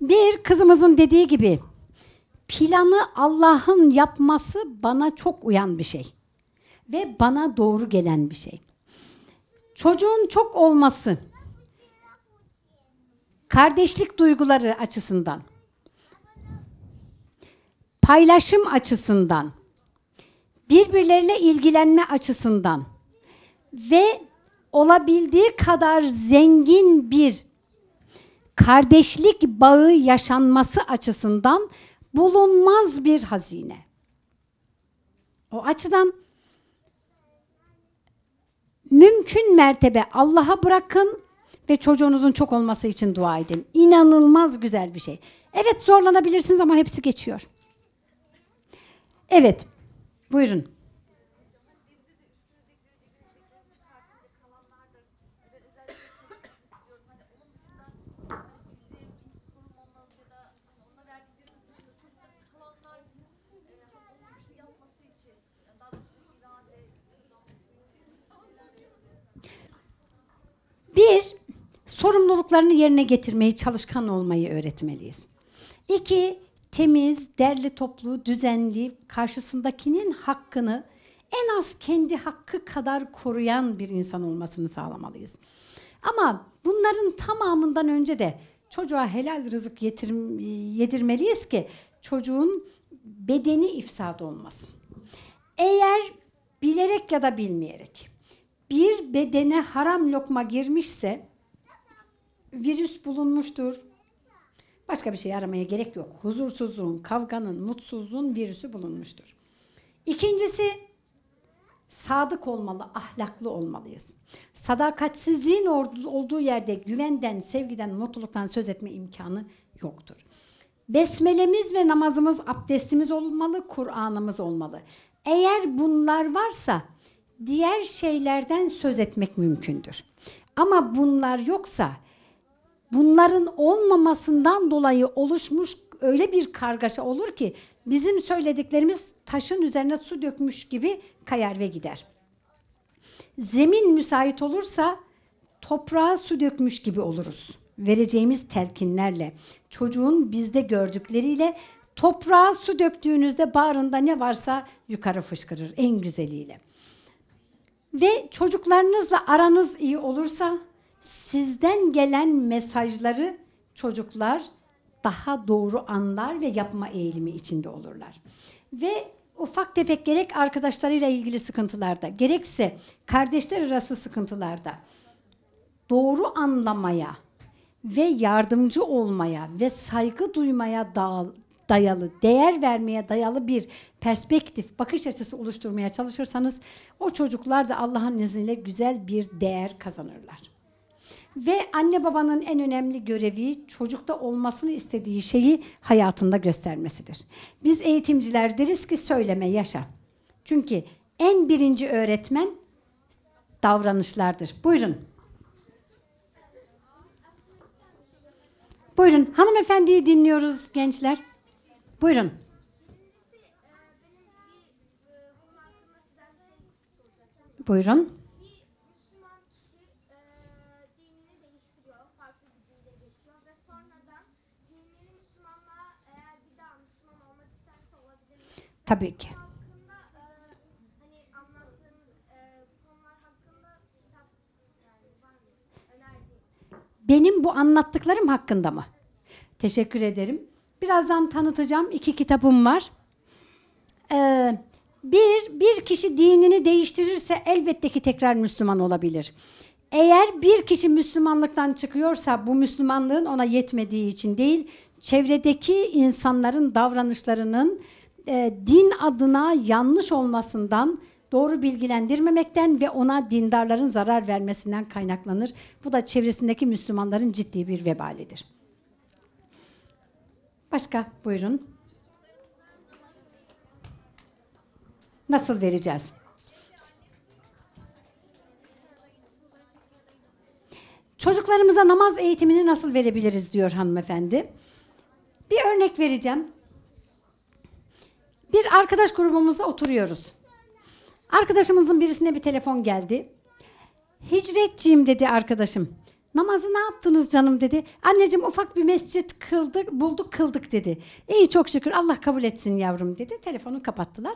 Bir, kızımızın dediği gibi planı Allah'ın yapması bana çok uyan bir şey. Ve bana doğru gelen bir şey. Çocuğun çok olması, kardeşlik duyguları açısından, paylaşım açısından, birbirleriyle ilgilenme açısından ve olabildiği kadar zengin bir kardeşlik bağı yaşanması açısından bulunmaz bir hazine. O açıdan mümkün mertebe Allah'a bırakın ve çocuğunuzun çok olması için dua edin. İnanılmaz güzel bir şey. Evet zorlanabilirsiniz ama hepsi geçiyor. Evet Buyurun. Bir, sorumluluklarını yerine getirmeyi, çalışkan olmayı öğretmeliyiz. İki, temiz, derli toplu, düzenli, karşısındakinin hakkını en az kendi hakkı kadar koruyan bir insan olmasını sağlamalıyız. Ama bunların tamamından önce de çocuğa helal rızık yetir, yedirmeliyiz ki çocuğun bedeni ifsad olmasın. Eğer bilerek ya da bilmeyerek bir bedene haram lokma girmişse virüs bulunmuştur, Başka bir şey aramaya gerek yok. Huzursuzluğun, kavganın, mutsuzluğun virüsü bulunmuştur. İkincisi sadık olmalı, ahlaklı olmalıyız. Sadakatsizliğin olduğu yerde güvenden, sevgiden, mutluluktan söz etme imkanı yoktur. Besmelemiz ve namazımız, abdestimiz olmalı, Kur'an'ımız olmalı. Eğer bunlar varsa diğer şeylerden söz etmek mümkündür. Ama bunlar yoksa bunların olmamasından dolayı oluşmuş öyle bir kargaşa olur ki bizim söylediklerimiz taşın üzerine su dökmüş gibi kayar ve gider. Zemin müsait olursa toprağa su dökmüş gibi oluruz. Vereceğimiz telkinlerle, çocuğun bizde gördükleriyle toprağa su döktüğünüzde bağrında ne varsa yukarı fışkırır en güzeliyle. Ve çocuklarınızla aranız iyi olursa sizden gelen mesajları çocuklar daha doğru anlar ve yapma eğilimi içinde olurlar. Ve ufak tefek gerek arkadaşlarıyla ilgili sıkıntılarda, gerekse kardeşler arası sıkıntılarda doğru anlamaya ve yardımcı olmaya ve saygı duymaya dayalı, değer vermeye dayalı bir perspektif, bakış açısı oluşturmaya çalışırsanız o çocuklar da Allah'ın izniyle güzel bir değer kazanırlar. Ve anne babanın en önemli görevi çocukta olmasını istediği şeyi hayatında göstermesidir. Biz eğitimciler deriz ki söyleme yaşa. Çünkü en birinci öğretmen davranışlardır. Buyurun. Buyurun hanımefendiyi dinliyoruz gençler. Buyurun. Buyurun. Tabii ki. Benim bu anlattıklarım hakkında mı? Teşekkür ederim. Birazdan tanıtacağım. iki kitabım var. Ee, bir, bir kişi dinini değiştirirse elbette ki tekrar Müslüman olabilir. Eğer bir kişi Müslümanlıktan çıkıyorsa bu Müslümanlığın ona yetmediği için değil, çevredeki insanların davranışlarının e, din adına yanlış olmasından, doğru bilgilendirmemekten ve ona dindarların zarar vermesinden kaynaklanır. Bu da çevresindeki Müslümanların ciddi bir vebalidir. Başka buyurun. Nasıl vereceğiz? Çocuklarımıza namaz eğitimini nasıl verebiliriz diyor hanımefendi. Bir örnek vereceğim bir arkadaş grubumuzda oturuyoruz. Arkadaşımızın birisine bir telefon geldi. Hicretciğim dedi arkadaşım. Namazı ne yaptınız canım dedi. Anneciğim ufak bir mescit kıldık, bulduk kıldık dedi. İyi çok şükür Allah kabul etsin yavrum dedi. Telefonu kapattılar.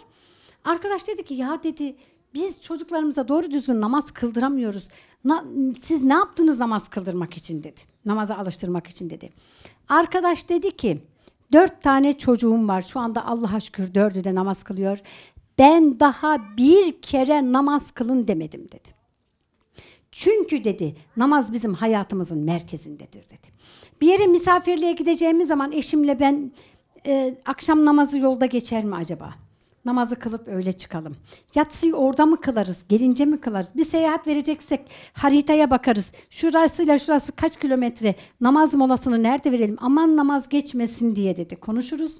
Arkadaş dedi ki ya dedi biz çocuklarımıza doğru düzgün namaz kıldıramıyoruz. Na, siz ne yaptınız namaz kıldırmak için dedi. Namaza alıştırmak için dedi. Arkadaş dedi ki Dört tane çocuğum var. Şu anda Allah'a şükür dördü de namaz kılıyor. Ben daha bir kere namaz kılın demedim dedi. Çünkü dedi namaz bizim hayatımızın merkezindedir dedi. Bir yere misafirliğe gideceğimiz zaman eşimle ben e, akşam namazı yolda geçer mi acaba? namazı kılıp öyle çıkalım. Yatsıyı orada mı kılarız, gelince mi kılarız? Bir seyahat vereceksek haritaya bakarız. Şurasıyla şurası kaç kilometre, namaz molasını nerede verelim? Aman namaz geçmesin diye dedi. Konuşuruz.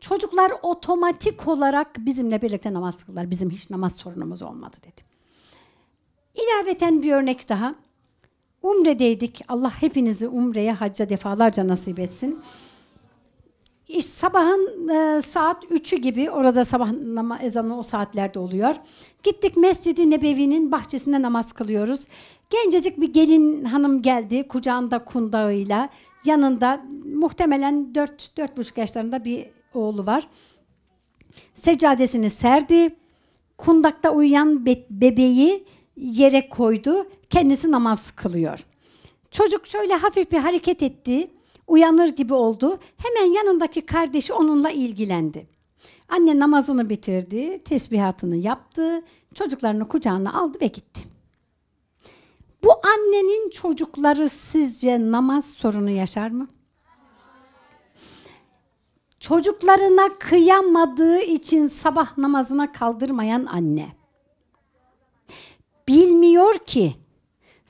Çocuklar otomatik olarak bizimle birlikte namaz kılar. Bizim hiç namaz sorunumuz olmadı dedi. İlaveten bir örnek daha. Umre'deydik. Allah hepinizi Umre'ye, hacca defalarca nasip etsin. İşte sabahın e, saat 3'ü gibi orada sabah nama, ezanı o saatlerde oluyor. Gittik Mescid-i Nebevi'nin bahçesinde namaz kılıyoruz. Gencecik bir gelin hanım geldi kucağında kundağıyla. Yanında muhtemelen 4-4,5 yaşlarında bir oğlu var. Seccadesini serdi. Kundakta uyuyan be bebeği yere koydu. Kendisi namaz kılıyor. Çocuk şöyle hafif bir hareket etti. Uyanır gibi oldu. Hemen yanındaki kardeşi onunla ilgilendi. Anne namazını bitirdi, tesbihatını yaptı, çocuklarını kucağına aldı ve gitti. Bu annenin çocukları sizce namaz sorunu yaşar mı? Çocuklarına kıyamadığı için sabah namazına kaldırmayan anne. Bilmiyor ki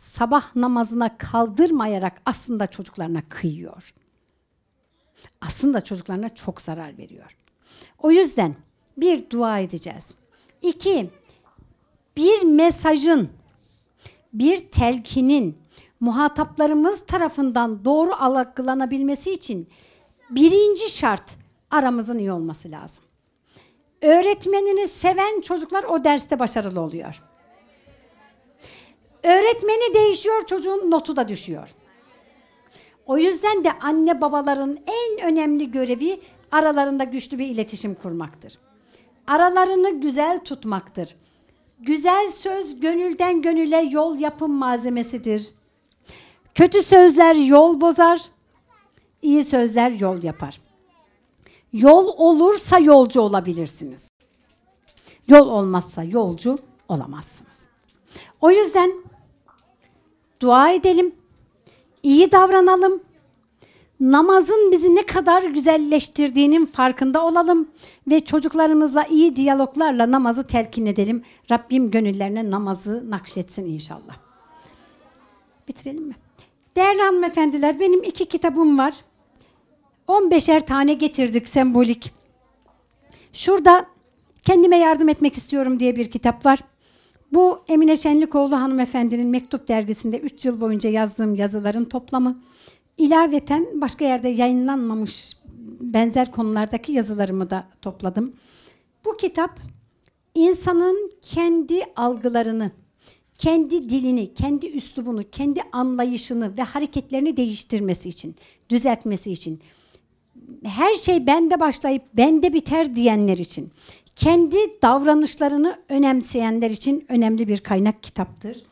sabah namazına kaldırmayarak aslında çocuklarına kıyıyor. Aslında çocuklarına çok zarar veriyor. O yüzden bir dua edeceğiz. İki, bir mesajın, bir telkinin muhataplarımız tarafından doğru algılanabilmesi için birinci şart aramızın iyi olması lazım. Öğretmenini seven çocuklar o derste başarılı oluyor. Öğretmeni değişiyor, çocuğun notu da düşüyor. O yüzden de anne babaların en önemli görevi aralarında güçlü bir iletişim kurmaktır. Aralarını güzel tutmaktır. Güzel söz gönülden gönüle yol yapım malzemesidir. Kötü sözler yol bozar, iyi sözler yol yapar. Yol olursa yolcu olabilirsiniz. Yol olmazsa yolcu olamazsınız. O yüzden dua edelim, iyi davranalım, namazın bizi ne kadar güzelleştirdiğinin farkında olalım ve çocuklarımızla iyi diyaloglarla namazı telkin edelim. Rabbim gönüllerine namazı nakşetsin inşallah. Bitirelim mi? Değerli hanımefendiler benim iki kitabım var. 15'er tane getirdik sembolik. Şurada kendime yardım etmek istiyorum diye bir kitap var. Bu Emine Şenlikoğlu hanımefendinin Mektup dergisinde 3 yıl boyunca yazdığım yazıların toplamı. İlaveten başka yerde yayınlanmamış benzer konulardaki yazılarımı da topladım. Bu kitap insanın kendi algılarını, kendi dilini, kendi üslubunu, kendi anlayışını ve hareketlerini değiştirmesi için, düzeltmesi için her şey bende başlayıp bende biter diyenler için kendi davranışlarını önemseyenler için önemli bir kaynak kitaptır.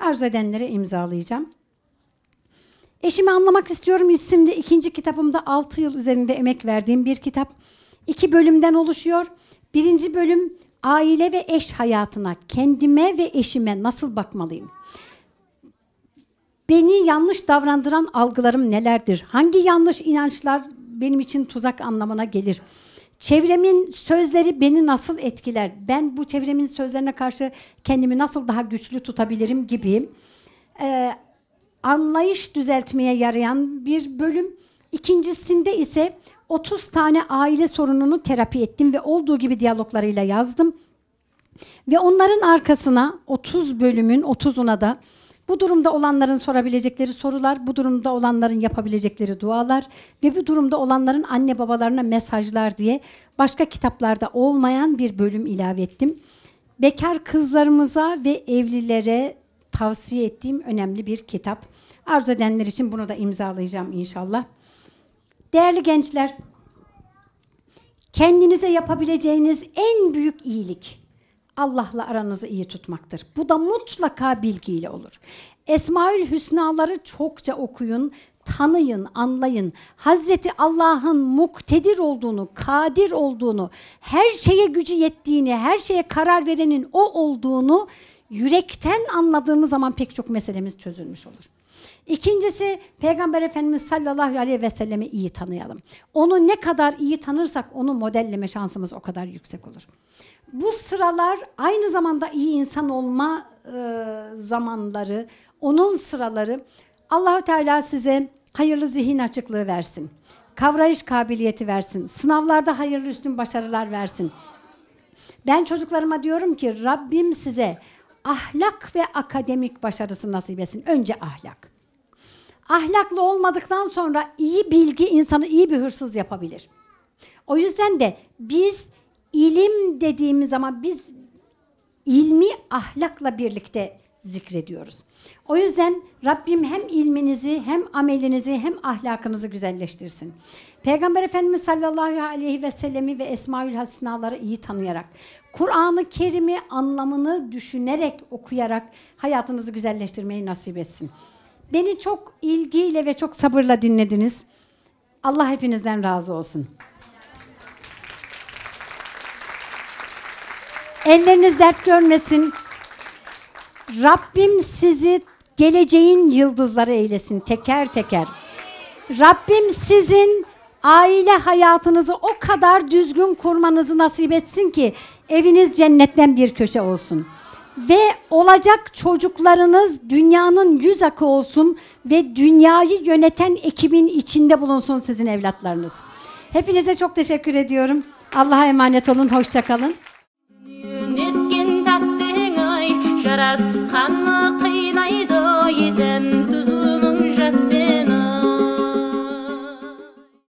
Arzu edenlere imzalayacağım. Eşimi Anlamak istiyorum isimli ikinci kitabımda 6 yıl üzerinde emek verdiğim bir kitap. İki bölümden oluşuyor. Birinci bölüm aile ve eş hayatına, kendime ve eşime nasıl bakmalıyım? Beni yanlış davrandıran algılarım nelerdir? Hangi yanlış inançlar benim için tuzak anlamına gelir? Çevremin sözleri beni nasıl etkiler? Ben bu çevremin sözlerine karşı kendimi nasıl daha güçlü tutabilirim gibi e, anlayış düzeltmeye yarayan bir bölüm. İkincisinde ise 30 tane aile sorununu terapi ettim ve olduğu gibi diyaloglarıyla yazdım. Ve onların arkasına 30 bölümün 30'una da bu durumda olanların sorabilecekleri sorular, bu durumda olanların yapabilecekleri dualar ve bu durumda olanların anne babalarına mesajlar diye başka kitaplarda olmayan bir bölüm ilave ettim. Bekar kızlarımıza ve evlilere tavsiye ettiğim önemli bir kitap. Arzu edenler için bunu da imzalayacağım inşallah. Değerli gençler, kendinize yapabileceğiniz en büyük iyilik Allah'la aranızı iyi tutmaktır. Bu da mutlaka bilgiyle olur. Esmaül Hüsnaları çokça okuyun, tanıyın, anlayın. Hazreti Allah'ın muktedir olduğunu, kadir olduğunu, her şeye gücü yettiğini, her şeye karar verenin o olduğunu yürekten anladığımız zaman pek çok meselemiz çözülmüş olur. İkincisi Peygamber Efendimiz sallallahu aleyhi ve sellemi iyi tanıyalım. Onu ne kadar iyi tanırsak onu modelleme şansımız o kadar yüksek olur bu sıralar aynı zamanda iyi insan olma e, zamanları, onun sıraları. Allahü Teala size hayırlı zihin açıklığı versin. Kavrayış kabiliyeti versin. Sınavlarda hayırlı üstün başarılar versin. Ben çocuklarıma diyorum ki Rabbim size ahlak ve akademik başarısı nasip etsin. Önce ahlak. Ahlaklı olmadıktan sonra iyi bilgi insanı iyi bir hırsız yapabilir. O yüzden de biz ilim dediğimiz zaman biz ilmi ahlakla birlikte zikrediyoruz. O yüzden Rabbim hem ilminizi hem amelinizi hem ahlakınızı güzelleştirsin. Peygamber Efendimiz sallallahu aleyhi ve sellemi ve Esmaül Hüsna'ları iyi tanıyarak, Kur'an-ı Kerim'i anlamını düşünerek, okuyarak hayatınızı güzelleştirmeyi nasip etsin. Beni çok ilgiyle ve çok sabırla dinlediniz. Allah hepinizden razı olsun. Elleriniz dert görmesin. Rabbim sizi geleceğin yıldızları eylesin teker teker. Rabbim sizin aile hayatınızı o kadar düzgün kurmanızı nasip etsin ki eviniz cennetten bir köşe olsun. Ve olacak çocuklarınız dünyanın yüz akı olsun ve dünyayı yöneten ekibin içinde bulunsun sizin evlatlarınız. Hepinize çok teşekkür ediyorum. Allah'a emanet olun, hoşçakalın. неткен тәттің ай жарасқаны қинайды етім